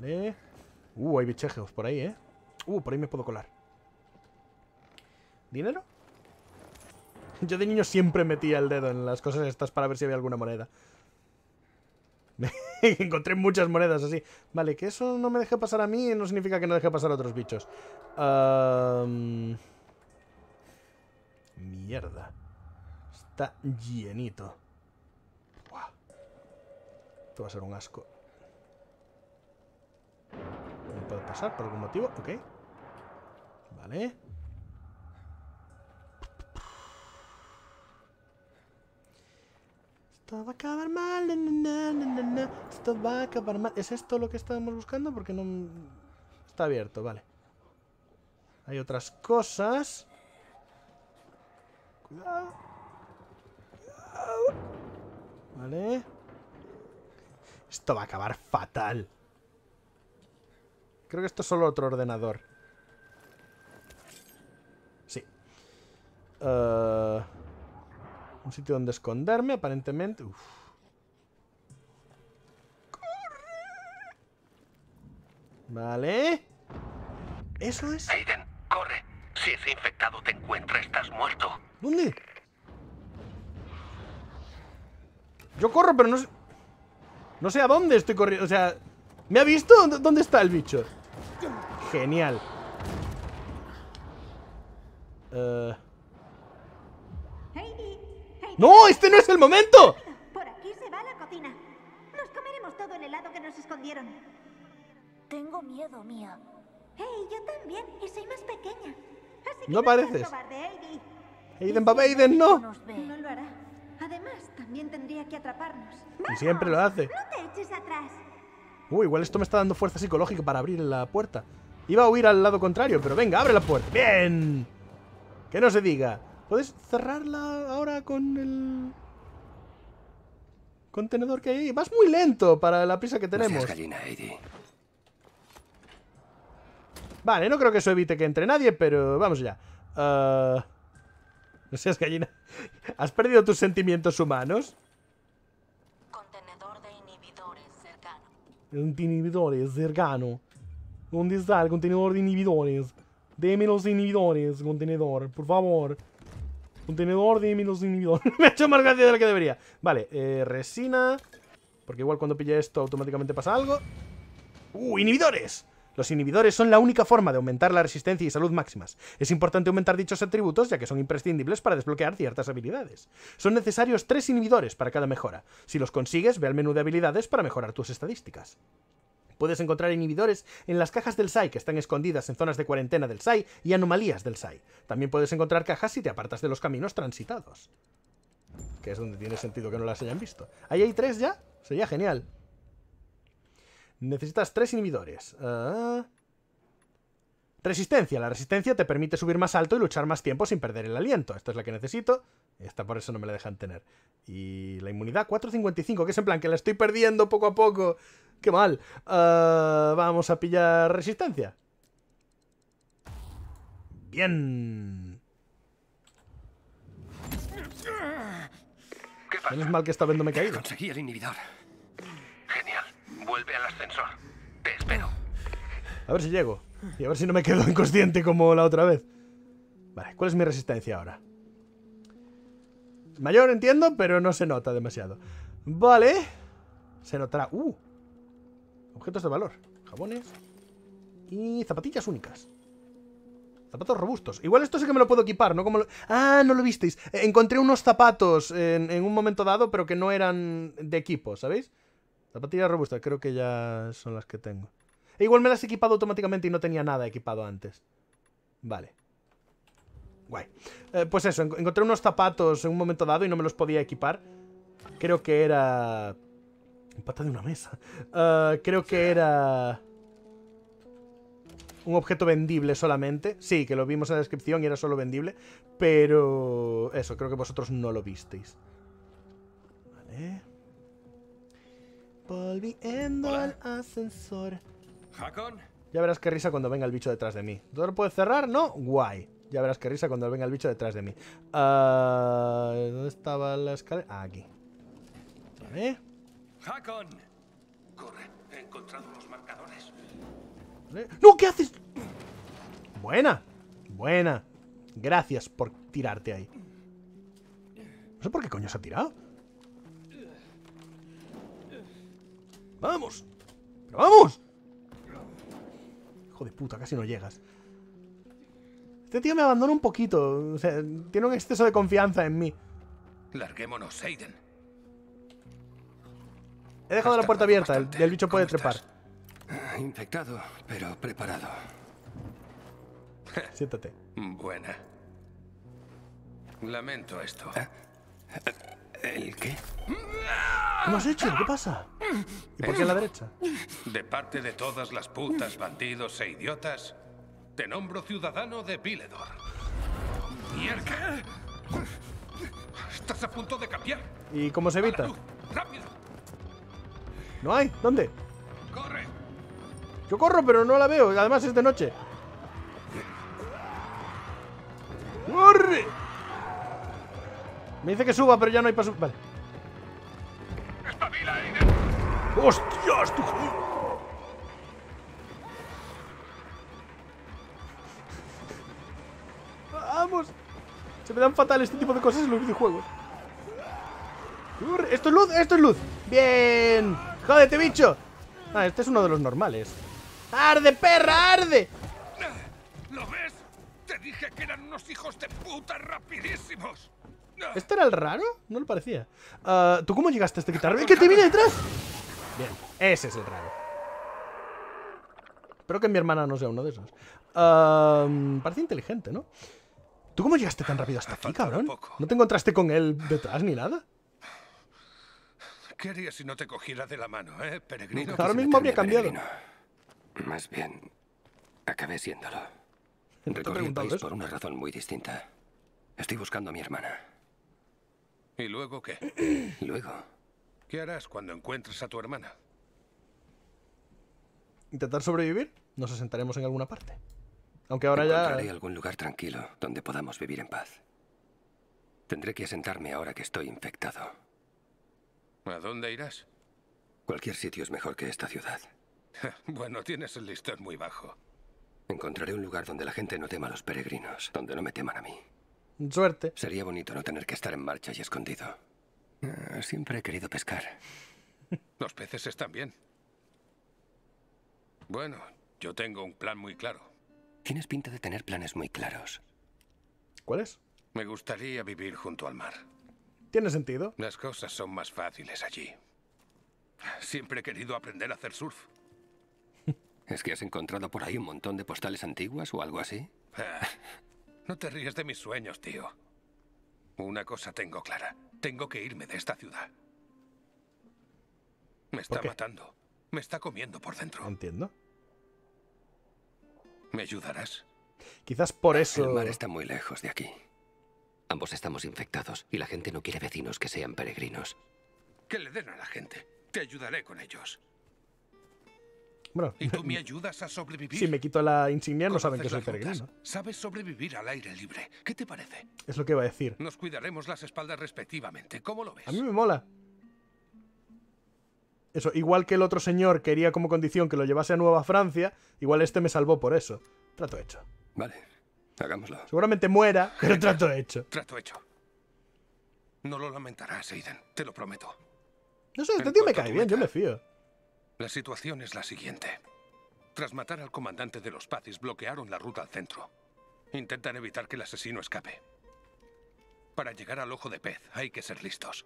Vale. Uh, hay bichejos por ahí, ¿eh? Uh, por ahí me puedo colar. ¿Dinero? Yo de niño siempre metía el dedo en las cosas estas para ver si había alguna moneda. Encontré muchas monedas así. Vale, que eso no me deje pasar a mí no significa que no deje pasar a otros bichos. Mierda. Está llenito. Esto va a ser un asco. No puedo pasar por algún motivo. Ok. Vale. Esto va a acabar mal, esto va a acabar mal. ¿Es esto lo que estábamos buscando? Porque no... Está abierto, vale. Hay otras cosas. Cuidado. Vale. Esto va a acabar fatal. Creo que esto es solo otro ordenador. Sí. Eh, un sitio donde esconderme, aparentemente. Uf. ¡Corre! Vale. Eso es. Aiden, corre. Si ese infectado te encuentra, estás muerto. ¿Dónde? Yo corro, pero no sé... No sé a dónde estoy corriendo. O sea, ¿me ha visto? ¿Dónde está el bicho? Genial. Eh, ¡No! ¡Este no es el momento! Por aquí se va la cocina. Nos comeremos todo el helado que nos escondieron. Tengo miedo, Mía. ¡Hey, yo también! Y soy más pequeña. Así que no, no pareces. Aiden, Aiden papá, Aiden, no. No lo hará. Además, también tendría que atraparnos. ¡Vamos! Y siempre lo hace. No te eches atrás. Uy, igual esto me está dando fuerza psicológica para abrir la puerta. Iba a huir al lado contrario, pero venga, abre la puerta. ¡Bien! Que no se diga. ¿Puedes cerrarla ahora con el contenedor que hay ahí? Vas muy lento para la prisa que tenemos. Vale, no creo que eso evite que entre nadie, pero vamos ya. Ah, no seas gallina. ¿Has perdido tus sentimientos humanos? Contenedor de inhibidores cercano. Un inhibidores cercano. ¿Dónde está el contenedor de inhibidores? Deme los inhibidores, contenedor, por favor. Contenedor de menos inhibidor. Me ha hecho más gracia de lo que debería. Vale, eh, resina. Porque igual cuando pille esto automáticamente pasa algo. ¡Uh, inhibidores! Los inhibidores son la única forma de aumentar la resistencia y salud máximas. Es importante aumentar dichos atributos ya que son imprescindibles para desbloquear ciertas habilidades. Son necesarios tres inhibidores para cada mejora. Si los consigues, ve al menú de habilidades para mejorar tus estadísticas. Puedes encontrar inhibidores en las cajas del SAI que están escondidas en zonas de cuarentena del SAI y anomalías del SAI. También puedes encontrar cajas si te apartas de los caminos transitados. Que es donde tiene sentido que no las hayan visto. ¿Ahí hay tres ya? Sería genial. Necesitas tres inhibidores. Ah... Resistencia. La resistencia te permite subir más alto y luchar más tiempo sin perder el aliento. Esta es la que necesito. Esta por eso no me la dejan tener. Y la inmunidad 455, que es en plan que la estoy perdiendo poco a poco. ¡Qué mal! Ah, vamos a pillar resistencia. Bien. Menos mal que está viéndome caído. Conseguí el inhibidor. Vuelve al ascensor. A ver si llego. Y a ver si no me quedo inconsciente como la otra vez. Vale, ¿cuál es mi resistencia ahora? Mayor entiendo, pero no se nota demasiado. Vale. Se notará. ¡Uh! Objetos de valor. Jabones. Y zapatillas únicas. Zapatos robustos. Igual esto sí que me lo puedo equipar, ¿no? Como Ah, no lo visteis. Encontré unos zapatos en, un momento dado, pero que no eran de equipo, ¿sabéis? Zapatillas robustas, creo que ya son las que tengo. E igual me las he equipado automáticamente y no tenía nada equipado antes. Vale. Guay. Eh, pues eso, encontré unos zapatos en un momento dado y no me los podía equipar. Creo que era... Pata de una mesa. Eh, creo que era... Un objeto vendible solamente. Sí, que lo vimos en la descripción y era solo vendible. Pero... Eso, creo que vosotros no lo visteis. Vale. Volviendo al ascensor. Ya verás qué risa cuando venga el bicho detrás de mí. ¿Todo lo puedes cerrar? ¿No? Guay. Ya verás qué risa cuando venga el bicho detrás de mí. Ah, ¿Dónde estaba la escalera? Ah, aquí. Corre, he encontrado los marcadores. ¡No! ¿Qué haces? Buena. Buena. Gracias por tirarte ahí. No sé por qué coño se ha tirado. ¡Vamos! ¡Pero vamos! de puta, casi no llegas. Este tío me abandona un poquito. O sea, tiene un exceso de confianza en mí. Larguémonos, He dejado la puerta abierta. El, el, bicho puede trepar. Ah, infectado, pero preparado. Siéntate. Buena. Lamento esto. Ah, ¿El qué? ¿Cómo has hecho? ¿Qué pasa? ¿Y por qué a la derecha? De parte de todas las putas, bandidos e idiotas, te nombro ciudadano de Piledor. ¡Mierda! Estás a punto de cambiar. ¿Y cómo se evita? ¡Rápido! ¿No hay? ¿Dónde? ¡Corre! Yo corro, pero no la veo. Además es de noche. ¡Corre! Me dice que suba, pero ya no hay paso. Vale. ¡Hostias, ¡Vamos! Se me dan fatales este tipo de cosas en los videojuegos. ¡Esto es luz! ¡Esto es luz! ¡Bien! ¡Jódete, bicho! Ah, este es uno de los normales. ¡Arde, perra, arde! ¿Lo ves? Te dije que eran unos hijos de puta rapidísimos. ¿Esto era el raro? No lo parecía. Ah, ¿Tú cómo llegaste a este guitarra? que te viene detrás! Bien, ese es el raro. Espero que mi hermana no sea uno de esos. Ah, parece inteligente, ¿no? ¿Tú cómo llegaste tan rápido hasta aquí, cabrón? ¿No te encontraste con él detrás ni nada? ¿Qué si no te cogiera de la mano, eh, peregrino? Ahora mismo habría cambiado. Más bien, acabé siéndolo. Recorrí el por una razón muy distinta. Estoy buscando a mi hermana. ¿Y luego qué? luego. ¿Qué harás cuando encuentres a tu hermana? ¿Intentar sobrevivir? Nos asentaremos en alguna parte. Aunque ahora ya... Encontraré algún lugar tranquilo donde podamos vivir en paz. Tendré que asentarme ahora que estoy infectado. ¿A dónde irás? Cualquier sitio es mejor que esta ciudad. bueno, tienes el listón muy bajo. Encontraré un lugar donde la gente no tema a los peregrinos, donde no me teman a mí. Suerte. Sería bonito no tener que estar en marcha y escondido. Ah, siempre he querido pescar. Los peces están bien. Bueno, yo tengo un plan muy claro. Tienes pinta de tener planes muy claros. ¿Cuáles? Me gustaría vivir junto al mar. Tiene sentido. Las cosas son más fáciles allí. Siempre he querido aprender a hacer surf. ¿Es que has encontrado por ahí un montón de postales antiguas o algo así? Ah, no te ríes de mis sueños, tío. Una cosa tengo clara. Tengo que irme de esta ciudad. Me está matando. Me está comiendo por dentro. Entiendo. ¿Me ayudarás? Quizás por eso... El mar está muy lejos de aquí. Ambos estamos infectados y la gente no quiere vecinos que sean peregrinos. Que le den a la gente. Te ayudaré con ellos. Bueno, me ayudas a sobrevivir? Si me quito la insignia no saben que soy peregrino. Sabes sobrevivir al aire libre. ¿Qué te parece? Es lo que va a decir. Nos cuidaremos las espaldas respectivamente. ¿Cómo lo ves? A mí me mola. Eso, igual que el otro señor quería como condición que lo llevase a Nueva Francia, igual este me salvó por eso. Trato hecho. Vale, hagámoslo. Seguramente muera, pero trato hecho. Trato hecho. No lo lamentarás, Aiden, te lo prometo. No sé, este tío me cae bien, yo me fío. La situación es la siguiente. Tras matar al comandante de los Pazis, bloquearon la ruta al centro. Intentan evitar que el asesino escape. Para llegar al ojo de pez, hay que ser listos.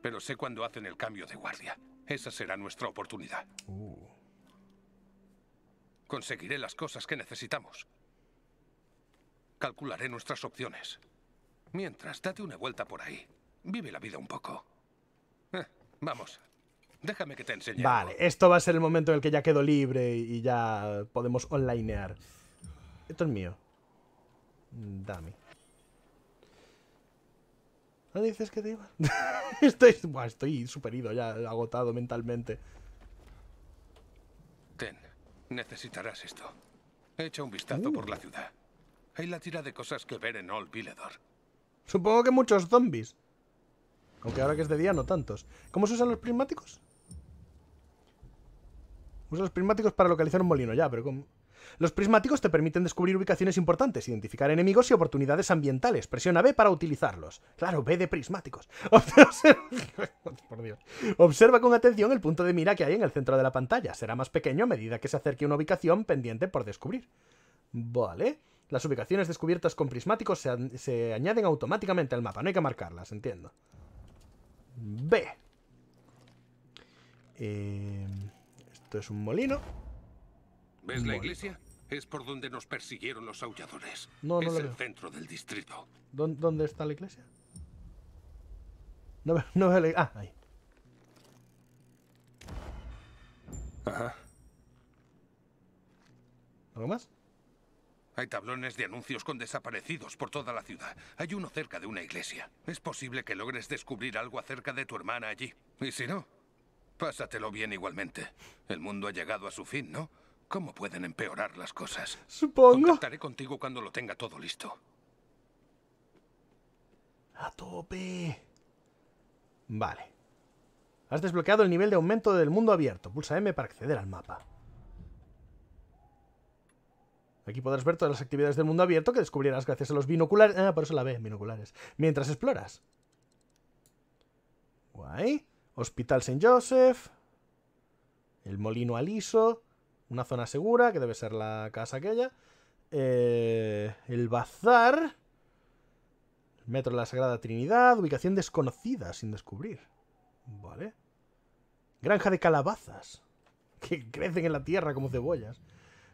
Pero sé cuándo hacen el cambio de guardia. Esa será nuestra oportunidad. Uh. Conseguiré las cosas que necesitamos. Calcularé nuestras opciones. Mientras, date una vuelta por ahí. Vive la vida un poco. Eh, vamos. Déjame que te enseñe. Vale, esto va a ser el momento en el que ya quedo libre y ya podemos onlinear. Esto es mío. Dame. ¿No dices que te iba? estoy estoy superido ya, agotado mentalmente. Ten, necesitarás esto. Echa un vistazo por la uh. ciudad. Hay la tira de cosas que ver en Old Villador. Supongo que muchos zombies. Aunque ahora que es de día no tantos. ¿Cómo se usan los prismáticos? Usa los prismáticos para localizar un molino, ya, pero ¿cómo? Los prismáticos te permiten descubrir ubicaciones importantes, identificar enemigos y oportunidades ambientales. Presiona B para utilizarlos. Claro, B de prismáticos. Observa con atención el punto de mira que hay en el centro de la pantalla. Será más pequeño a medida que se acerque una ubicación pendiente por descubrir. Vale. Las ubicaciones descubiertas con prismáticos se, se añaden automáticamente al mapa. No hay que marcarlas, entiendo. B. Eh es un molino. ¿Ves la iglesia? Es por donde nos persiguieron los aulladores. No, es el centro del distrito. ¿Dónde, está la iglesia? No, no veo la iglesia. Ah, ahí. Ajá. ¿Algo más? Hay tablones de anuncios con desaparecidos por toda la ciudad. Hay uno cerca de una iglesia. Es posible que logres descubrir algo acerca de tu hermana allí. Y si no, Pásatelo bien igualmente. El mundo ha llegado a su fin, ¿no? ¿Cómo pueden empeorar las cosas? Supongo. estaré contigo cuando lo tenga todo listo. A tope. Vale. Has desbloqueado el nivel de aumento del mundo abierto. Pulsa M para acceder al mapa. Aquí podrás ver todas las actividades del mundo abierto que descubrirás gracias a los binoculares. Ah, por eso la ve, binoculares. Mientras exploras. Guay. Hospital St. Joseph, el Molino Aliso, una zona segura, que debe ser la casa aquella, eh, el Bazar, Metro de la Sagrada Trinidad, ubicación desconocida, sin descubrir. Vale. Granja de calabazas, que crecen en la tierra como cebollas.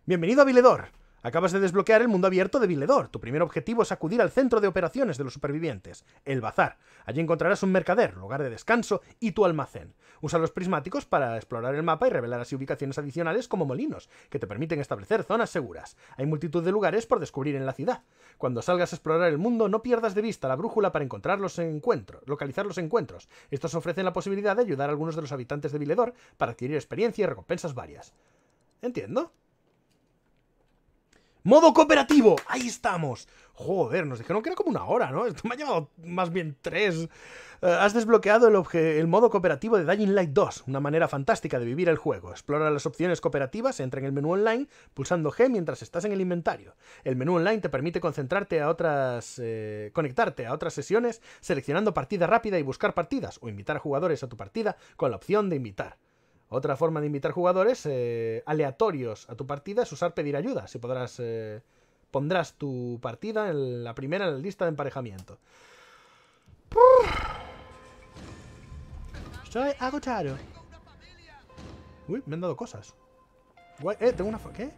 Bienvenido a Viledor. Acabas de desbloquear el mundo abierto de Viledor. Tu primer objetivo es acudir al centro de operaciones de los supervivientes, el bazar. Allí encontrarás un mercader, lugar de descanso y tu almacén. Usa los prismáticos para explorar el mapa y revelar así ubicaciones adicionales como molinos, que te permiten establecer zonas seguras. Hay multitud de lugares por descubrir en la ciudad. Cuando salgas a explorar el mundo, no pierdas de vista la brújula para encontrar los encuentros, localizar los encuentros. Estos ofrecen la posibilidad de ayudar a algunos de los habitantes de Viledor para adquirir experiencia y recompensas varias. Entiendo. ¡Modo cooperativo! ¡Ahí estamos! Joder, nos dijeron que era como una hora, ¿no? Esto me ha llevado más bien tres. Eh, has desbloqueado el, modo cooperativo de Dying Light 2, una manera fantástica de vivir el juego. Explora las opciones cooperativas, entra en el menú online pulsando G mientras estás en el inventario. El menú online te permite concentrarte a otras... Eh, conectarte a otras sesiones, seleccionando partida rápida y buscar partidas, o invitar a jugadores a tu partida con la opción de invitar. Otra forma de invitar jugadores eh, aleatorios a tu partida es usar pedir ayuda. Si podrás, eh, pondrás tu partida en la primera en la lista de emparejamiento. Soy agotado. Uy, me han dado cosas. eh, tengo una... ¿Qué?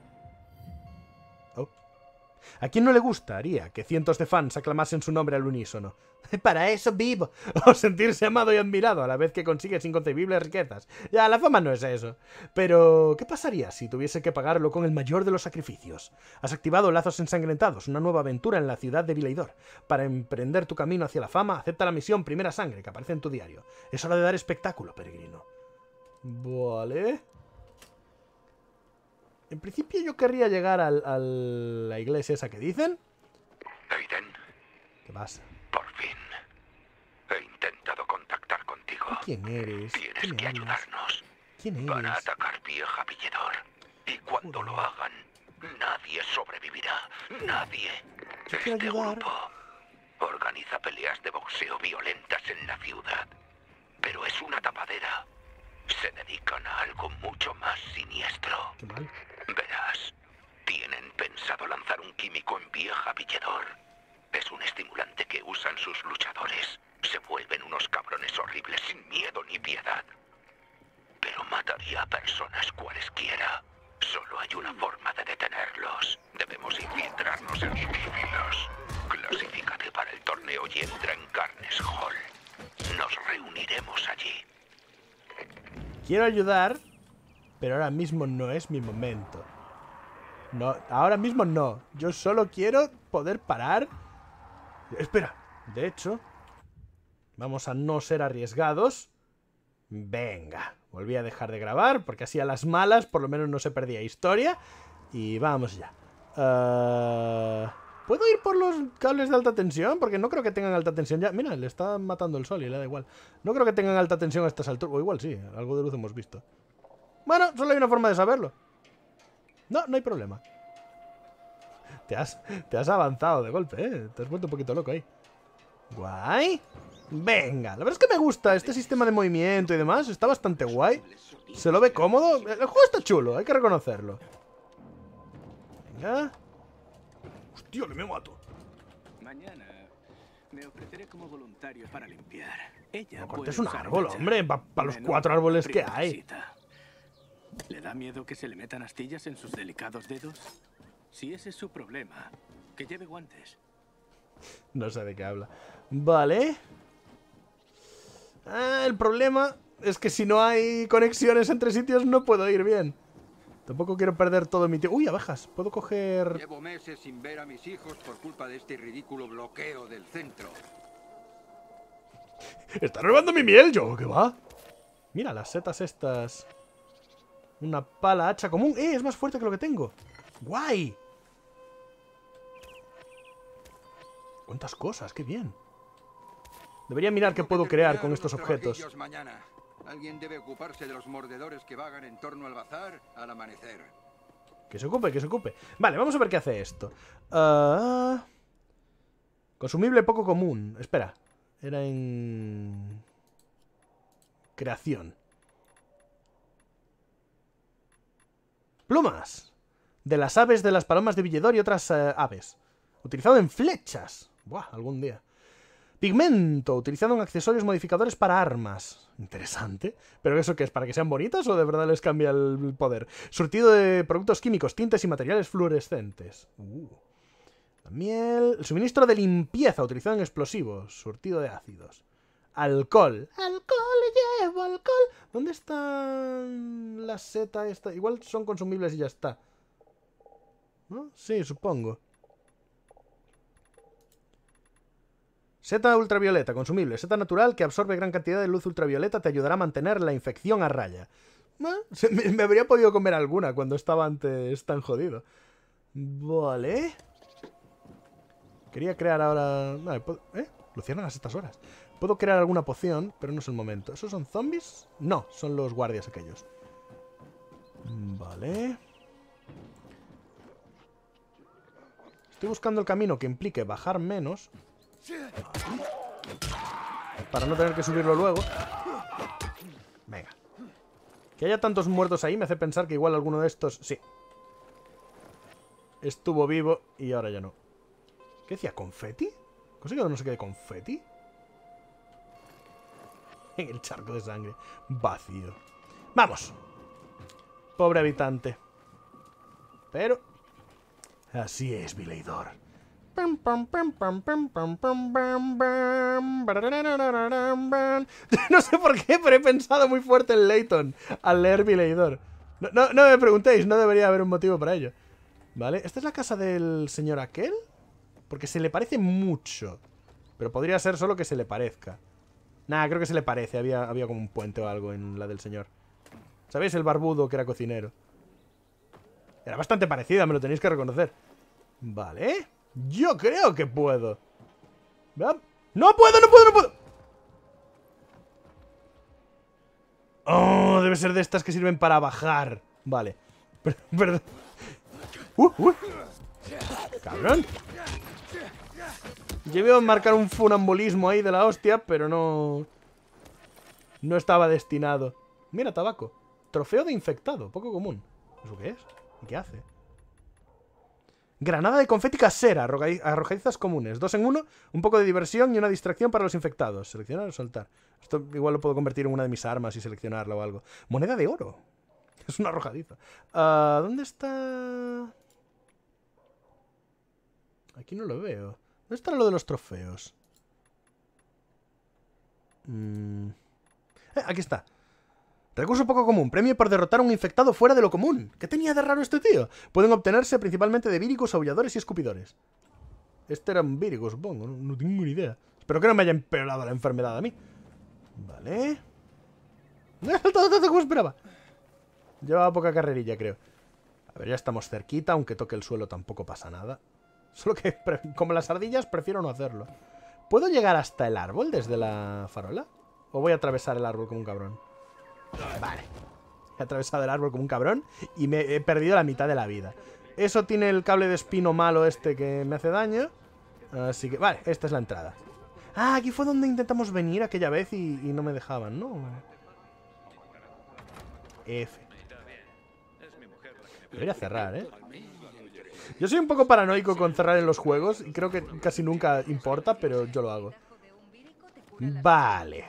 ¿A quién no le gustaría que cientos de fans aclamasen su nombre al unísono? Para eso vivo. O sentirse amado y admirado a la vez que consigues inconcebibles riquezas. Ya, la fama no es eso. Pero, ¿qué pasaría si tuviese que pagarlo con el mayor de los sacrificios? Has activado lazos ensangrentados, una nueva aventura en la ciudad de Vileidor. Para emprender tu camino hacia la fama, acepta la misión Primera Sangre que aparece en tu diario. Es hora de dar espectáculo, peregrino. Vale. En principio yo querría llegar al, a la iglesia esa que dicen. Aiden. ¿Qué pasa? Por fin. He intentado contactar contigo. ¿Quién eres? Tienes que ayudarnos. ¿Quién Van a atacar vieja pillador. Y cuando lo hagan, nadie sobrevivirá. Nadie. Yo este grupo organiza peleas de boxeo violentas en la ciudad. Pero es una tapadera. Se dedican a algo mucho más siniestro. Qué un químico en vieja villador. Es un estimulante que usan sus luchadores. Se vuelven unos cabrones horribles sin miedo ni piedad. Pero mataría a personas cualesquiera. Solo hay una forma de detenerlos. Debemos infiltrarnos en sus filas. Clasifícate para el torneo y entra en Carnes Hall. Nos reuniremos allí. Quiero ayudar, pero ahora mismo no es mi momento. No, ahora mismo no. Yo solo quiero poder parar. Espera. De hecho, vamos a no ser arriesgados. Venga. Volví a dejar de grabar, porque así a las malas por lo menos no se perdía historia. Y vamos ya. Eh, ¿Puedo ir por los cables de alta tensión? Porque no creo que tengan alta tensión ya. Mira, le está matando el sol y le da igual. No creo que tengan alta tensión a estas alturas. O igual sí, algo de luz hemos visto. Bueno, solo hay una forma de saberlo. No, no hay problema. Te has, te has avanzado de golpe, ¿eh? Te has vuelto un poquito loco ahí. Guay. Venga, la verdad es que me gusta este sistema de movimiento y demás. Está bastante guay. Se lo ve cómodo. El juego está chulo, hay que reconocerlo. Venga. Hostia, le me mato. Mañana me ofreceré como voluntario para limpiar. Ella no un árbol, hombre, para los cuatro árboles que hay. ¿Le da miedo que se le metan astillas en sus delicados dedos? Si ese es su problema, que lleve guantes. No sabe de qué habla. Vale. Ah, el problema es que si no hay conexiones entre sitios no puedo ir bien. Tampoco quiero perder todo mi tiempo. Uy, abajas! puedo coger... Llevo meses sin ver a mis hijos por culpa de este ridículo bloqueo del centro. Está robando mi miel yo, ¿qué va? Mira, las setas estas... Una pala hacha común. ¡Eh! Es más fuerte que lo que tengo. ¡Guay! ¿Cuántas cosas? ¡Qué bien! Debería mirar qué puedo crear con estos objetos. Mañana. Alguien debe ocuparse de los mordedores que vagan en torno al bazar al amanecer. Que se ocupe, que se ocupe. Vale, vamos a ver qué hace esto. Ah. Consumible poco común. Espera. Era en... Creación. Plumas. De las aves de las palomas de Villedor y otras eh, aves. Utilizado en flechas. Buah, algún día. Pigmento, utilizado en accesorios modificadores para armas. Interesante. ¿Pero eso qué es? ¿Para que sean bonitas o de verdad les cambia el poder? Surtido de productos químicos, tintes y materiales fluorescentes. Uh. miel. suministro de limpieza, utilizado en explosivos. Surtido de ácidos alcohol. Alcohol, llevo alcohol. ¿Dónde están la seta esta? Igual son consumibles y ya está. ¿No? Sí, supongo. Seta ultravioleta, consumible. Seta natural que absorbe gran cantidad de luz ultravioleta te ayudará a mantener la infección a raya. Me, habría podido comer alguna cuando estaba antes tan jodido. Vale. Quería crear ahora... No, ¿Eh? Lo a estas horas. Puedo crear alguna poción, pero no es el momento. ¿Esos son zombies? No, son los guardias aquellos. Vale. Estoy buscando el camino que implique bajar menos. Para no tener que subirlo luego. Venga. Que haya tantos muertos ahí me hace pensar que igual alguno de estos... Sí. Estuvo vivo y ahora ya no. ¿Qué decía? ¿Confeti? Consigo no sé qué de confeti? en el charco de sangre vacío. ¡Vamos! Pobre habitante. Pero... Así es, Vileidor. No sé por qué, pero he pensado muy fuerte en Layton al leer Vileidor. No, no me preguntéis, no debería haber un motivo para ello. ¿Vale? ¿Esta es la casa del señor aquel? Porque se le parece mucho. Pero podría ser solo que se le parezca. Nah, creo que se le parece. Había, había como un puente o algo en la del señor. ¿Sabéis? El barbudo que era cocinero. Era bastante parecida, me lo tenéis que reconocer. Vale. Yo creo que puedo. ¡No puedo, no puedo, no puedo! Oh, debe ser de estas que sirven para bajar. Vale. Perdón. Uh, uh. Cabrón. Yo a marcar un funambulismo ahí de la hostia, pero no... No estaba destinado. Mira, tabaco. Trofeo de infectado. Poco común. ¿Eso qué es? ¿Qué hace? Granada de confeti casera, arrojadizas comunes. Dos en uno, un poco de diversión y una distracción para los infectados. Seleccionar o soltar. Esto igual lo puedo convertir en una de mis armas y seleccionarla o algo. Moneda de oro. Es una arrojadiza. Ah, ¿Dónde está...? Aquí no lo veo. Esto está lo de los trofeos? Mm. Eh, aquí está. Recurso poco común. Premio por derrotar a un infectado fuera de lo común. ¿Qué tenía de raro este tío? Pueden obtenerse principalmente de víricos, aulladores y escupidores. Este era un vírico, supongo. No, tengo ni idea. Espero que no me haya empeorado la enfermedad a mí. Vale. No como esperaba. Llevaba poca carrerilla, creo. A ver, ya estamos cerquita. Aunque toque el suelo tampoco pasa nada. Solo que, como las ardillas, prefiero no hacerlo. ¿Puedo llegar hasta el árbol desde la farola? ¿O voy a atravesar el árbol como un cabrón? Vale. He atravesado el árbol como un cabrón y me he perdido la mitad de la vida. Eso tiene el cable de espino malo este que me hace daño. Así que, vale, esta es la entrada. Ah, aquí fue donde intentamos venir aquella vez y, no me dejaban, ¿no? F. voy a cerrar, ¿eh? Yo soy un poco paranoico con cerrar en los juegos y creo que casi nunca importa, pero yo lo hago. Vale.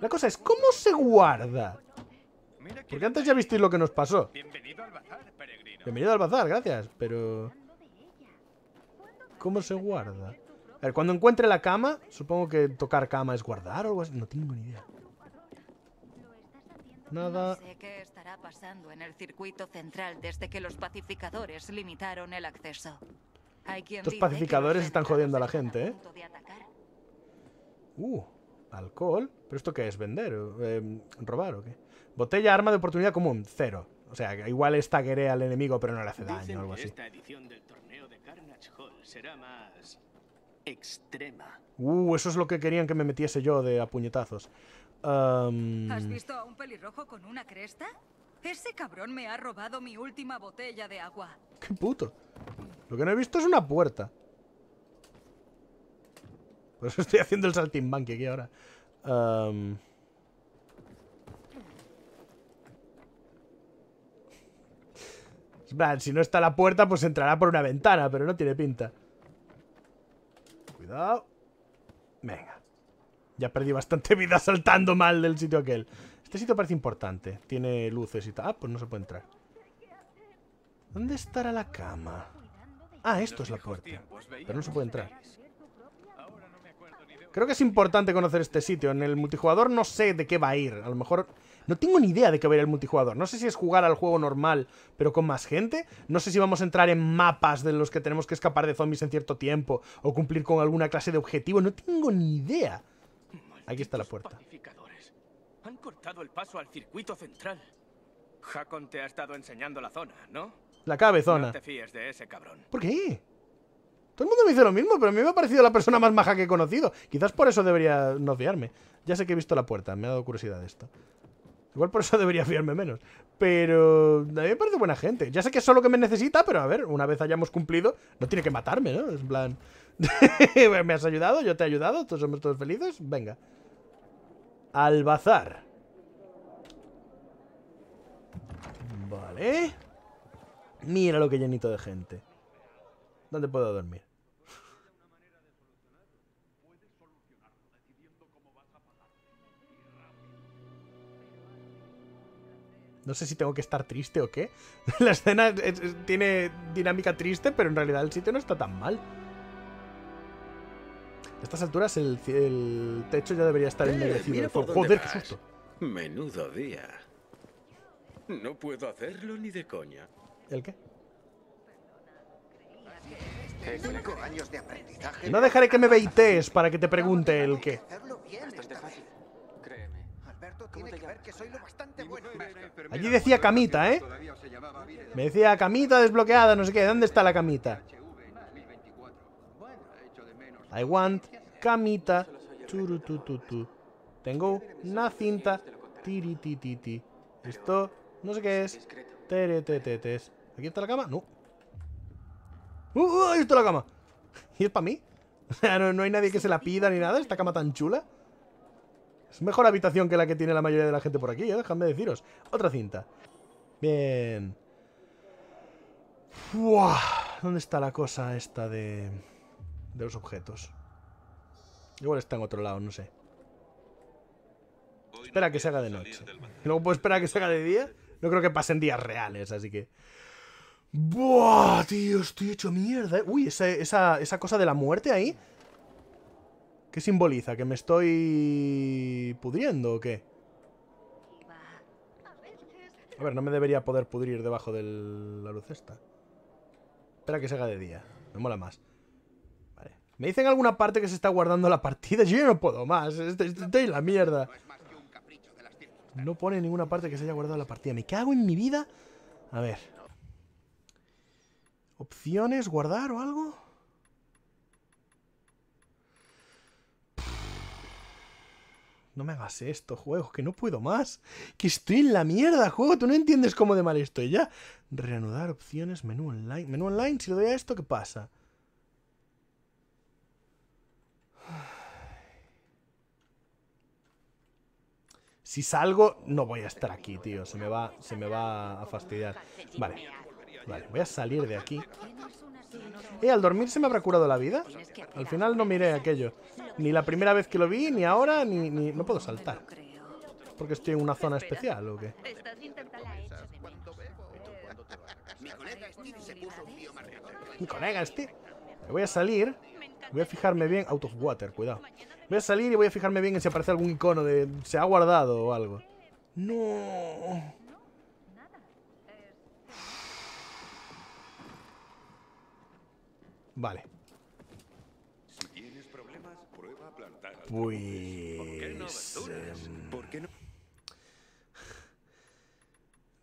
La cosa es, ¿cómo se guarda? Porque antes ya visteis lo que nos pasó. Bienvenido al bazar, peregrino. Bienvenido al bazar, gracias, pero... ¿Cómo se guarda? A ver, cuando encuentre la cama, supongo que tocar cama es guardar o algo así. No tengo ni idea. Nada. sé qué estará pasando en el circuito central desde que los pacificadores limitaron el acceso. Hay quien Estos pacificadores están jodiendo a la gente, ¿eh? Uh, alcohol. ¿Pero esto qué es? ¿Vender? Eh, ¿Robar o qué? Botella, arma de oportunidad común, cero. O sea, igual esta al enemigo, pero no le hace daño o algo así. Esta edición del torneo de Carnage Hall será más extrema. Uh, eso es lo que querían que me metiese yo de a puñetazos. ¿Has visto a un pelirrojo con una cresta? Ese cabrón me ha robado mi última botella de agua. ¡Qué puto! Lo que no he visto es una puerta. Por eso estoy haciendo el saltimbanque aquí ahora. si no está la puerta, pues entrará por una ventana, pero no tiene pinta. Cuidado. Venga. Ya perdí bastante vida saltando mal del sitio aquel. Este sitio parece importante. Tiene luces y tal. Ah, pues no se puede entrar. ¿Dónde estará la cama? Ah, esto es la puerta. Pero no se puede entrar. Creo que es importante conocer este sitio. En el multijugador no sé de qué va a ir. A lo mejor... No tengo ni idea de qué va a ir el multijugador. No sé si es jugar al juego normal, pero con más gente. No sé si vamos a entrar en mapas de los que tenemos que escapar de zombies en cierto tiempo. O cumplir con alguna clase de objetivo. No tengo ni idea. Aquí está la puerta. Han cortado el paso al circuito central. te ha estado enseñando la zona, ¿no? La No te de ese cabrón. ¿Por qué? Todo el mundo me dice lo mismo, pero a mí me ha parecido la persona más maja que he conocido. Quizás por eso debería no fiarme. Ya sé que he visto la puerta, me ha dado curiosidad esto. Igual por eso debería fiarme menos. Pero a mí me parece buena gente. Ya sé que es solo que me necesita, pero a ver, una vez hayamos cumplido, no tiene que matarme, ¿no? Es en plan... me has ayudado, yo te he ayudado, todos somos todos felices, venga. Al bazar. Vale. Mira lo que llenito de gente. ¿Dónde puedo dormir? no sé si tengo que estar triste o qué. La escena tiene dinámica triste, pero en realidad el sitio no está tan mal. A estas alturas el, techo ya debería estar eh, por Joder, qué susto. Menudo día. No puedo hacerlo ni de coña. ¿El qué? No dejaré que me veites para que te pregunte el qué. Allí decía camita, ¿eh? Me decía camita desbloqueada, no sé qué. ¿Dónde está la camita? I want camita. Tengo una cinta. ti, Esto, no sé qué es. ¿Aquí está la cama? No. ¡Uh! uh ahí está la cama! ¿Y es para mí? O sea, no hay nadie que se la pida ni nada, esta cama tan chula. Es mejor habitación que la que tiene la mayoría de la gente por aquí, ¿eh? Déjame deciros. Otra cinta. Bien. ¿Dónde está la cosa esta de... De los objetos? Igual está en otro lado, no sé. Espera que se haga de noche. luego puedo esperar que se haga de día. No creo que pasen días reales, así que... ¡Buah, tío! Estoy hecho mierda. ¿eh? Uy, esa cosa de la muerte ahí ¿Qué simboliza? ¿Que me estoy pudriendo o qué? A ver, no me debería poder pudrir debajo de la luz esta. Espera que se haga de día. Me mola más. Vale. Me dicen alguna parte que se está guardando la partida. Yo no puedo más. Este, este, estoy, en la mierda. No pone ninguna parte que se haya guardado la partida. ¿Me cago en mi vida? A ver. ¿Opciones? ¿Guardar o algo? no me hagas esto, juego, que no puedo más, que estoy en la mierda, juego, tú no entiendes cómo de mal estoy ya. Reanudar opciones, menú online. Menú online, si le doy a esto, ¿qué pasa? Si salgo, no voy a estar aquí, tío. Se me va, se me va a fastidiar. Vale, vale, voy a salir de aquí. Y eh, al dormir se me habrá curado la vida. Al final no miré aquello. Ni la primera vez que lo vi, ni ahora, ni... No puedo saltar. Porque estoy en una zona especial, ¿o qué? Mi colega Steve. Voy a salir. Voy a fijarme bien. Out of water, cuidado. Voy a salir y voy a fijarme bien en si aparece algún icono de... Se ha guardado o algo. No... Vale. Si Pues... Em, ¿Por qué no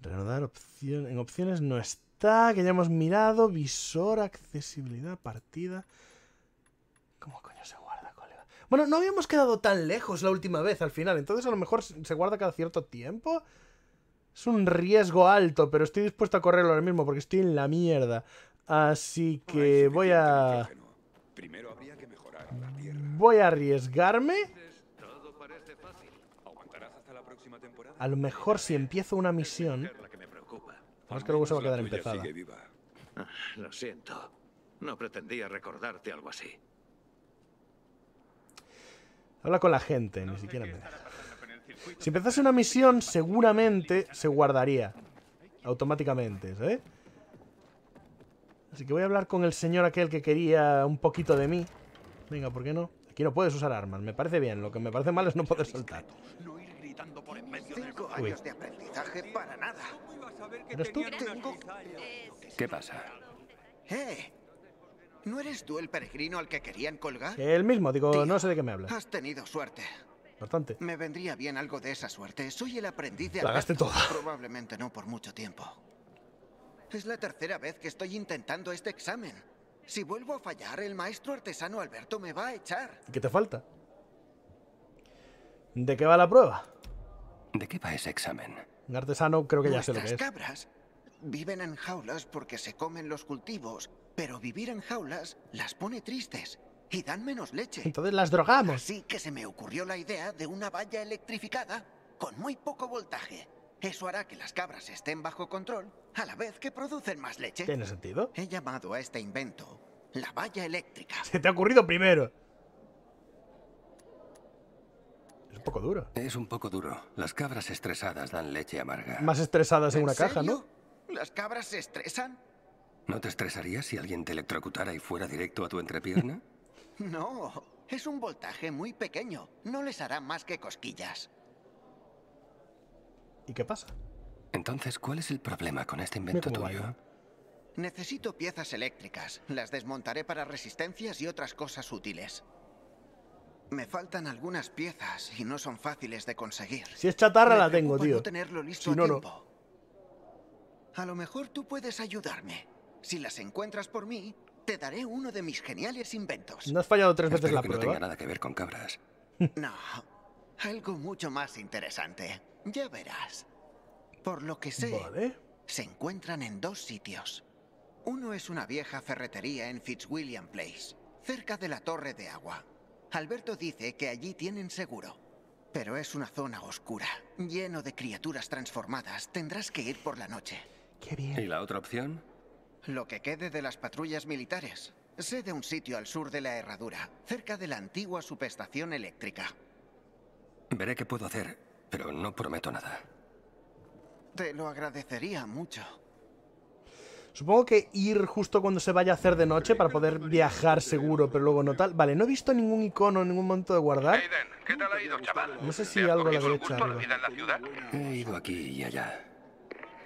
Reanudar opción... En opciones no está, que ya hemos mirado. Visor, accesibilidad, partida... ¿Cómo coño se guarda, colega? Bueno, no habíamos quedado tan lejos la última vez al final, entonces a lo mejor se guarda cada cierto tiempo. Es un riesgo alto, pero estoy dispuesto a correrlo ahora mismo porque estoy en la mierda. Así que voy a... Primero que mejorar Voy a arriesgarme. A lo mejor si empiezo una misión... Más que luego se va a quedar empezada. Ah, lo siento. No pretendía recordarte algo así. Habla con la gente, ni siquiera me... Si empezase una misión, seguramente se guardaría. Automáticamente, ¿eh? Así que voy a hablar con el señor aquel que quería un poquito de mí. Venga, ¿por qué no? Aquí no puedes usar armas, me parece bien. Lo que me parece mal es no poder saltar. años de aprendizaje para nada. ¿Eres tú? ¿Qué pasa? ¡Eh! ¿No eres tú el peregrino al que querían colgar? El mismo, digo, no sé de qué me hablas. Has tenido suerte. Bastante. Me vendría bien algo de esa suerte. Soy el aprendiz de La gasté toda. Probablemente no por mucho tiempo. Es la tercera vez que estoy intentando este examen. Si vuelvo a fallar, el maestro artesano Alberto me va a echar. ¿Qué te falta? ¿De qué va la prueba? ¿De qué va ese examen? Un artesano creo que ya sé lo que es. cabras viven en jaulas porque se comen los cultivos, pero vivir en jaulas las pone tristes y dan menos leche. Entonces las drogamos. Así que se me ocurrió la idea de una valla electrificada con muy poco voltaje eso hará que las cabras estén bajo control, a la vez que producen más leche. ¿Tiene sentido? He llamado a este invento la valla eléctrica. Se te ha ocurrido primero. Es un poco duro. Es un poco duro. Las cabras estresadas dan leche amarga. Más estresadas en, una caja, ¿no? ¿Las cabras se estresan? ¿No te estresarías si alguien te electrocutara y fuera directo a tu entrepierna? no, es un voltaje muy pequeño. No les hará más que cosquillas. ¿Y qué pasa? Entonces, ¿cuál es el problema con este invento tuyo? Necesito piezas eléctricas. Las desmontaré para resistencias y otras cosas útiles. Me faltan algunas piezas y no son fáciles de conseguir. Si es chatarra la tengo, tío. No tenerlo listo no, a tiempo. A lo mejor tú puedes ayudarme. Si las encuentras por mí, te daré uno de mis geniales inventos. No has fallado tres veces la que No tenga nada que ver con cabras. no, algo mucho más interesante. Ya verás. Por lo que sé, se encuentran en dos sitios. Uno es una vieja ferretería en Fitzwilliam Place, cerca de la Torre de Agua. Alberto dice que allí tienen seguro. Pero es una zona oscura, lleno de criaturas transformadas. Tendrás que ir por la noche. Qué bien. ¿Y la otra opción? Lo que quede de las patrullas militares. Sé un sitio al sur de la herradura, cerca de la antigua subestación eléctrica. Veré qué puedo hacer pero no prometo nada. Te lo agradecería mucho. Supongo que ir justo cuando se vaya a hacer de noche para poder viajar seguro, pero luego no tal. Vale, no he visto ningún icono, ningún momento de guardar. No sé si algo la derecha. La He ido aquí y allá.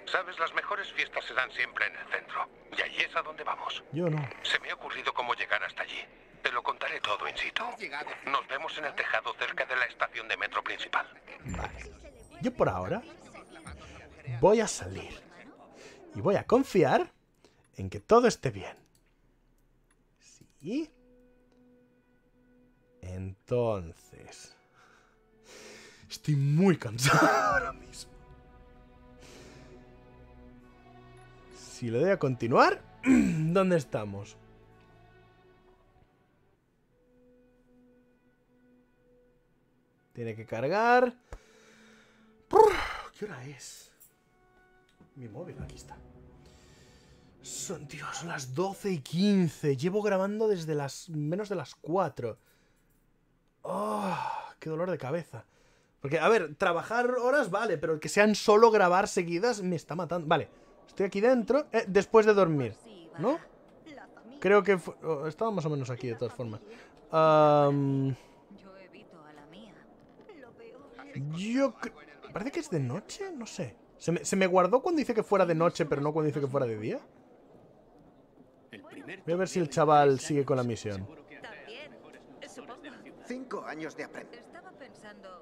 Sabes, las mejores fiestas se dan siempre en el centro. Y allí es a donde vamos. Yo no. Se me ha ocurrido cómo llegar hasta allí. Te lo contaré todo Incito. Nos vemos en el tejado cerca de la estación de metro principal. Vale. Yo por ahora voy a salir. Y voy a confiar en que todo esté bien. Sí. Entonces... Estoy muy cansado ahora mismo. Si le doy a continuar, ¿dónde estamos? Tiene que cargar. ¿Qué hora es? Mi móvil, aquí está. Son, son las 12 y 15. Llevo grabando desde las menos de las 4. Ah, ¡Qué dolor de cabeza! Porque, a ver, trabajar horas vale, pero que sean solo grabar seguidas me está matando. Vale, estoy aquí dentro eh, después de dormir, ¿no? Creo que... Oh, estaba más o menos aquí, de todas formas. Um, yo Parece que es de noche, no sé. Se me, guardó cuando dice que fuera de noche, pero no cuando dice que fuera de día. Voy a ver si el chaval sigue con la misión. Cinco años de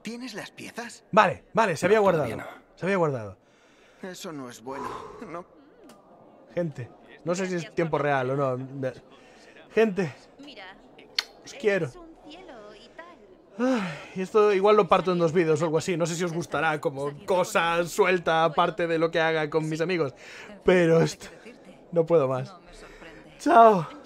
¿Tienes las piezas? Vale, vale, se había guardado. Se había guardado. Eso no es bueno. Gente, no sé si es tiempo real o no. Gente, os quiero. Y esto igual lo parto en dos vídeos o algo así. No sé si os gustará como cosa suelta aparte de lo que haga con mis amigos. Pero no puedo más. Chao.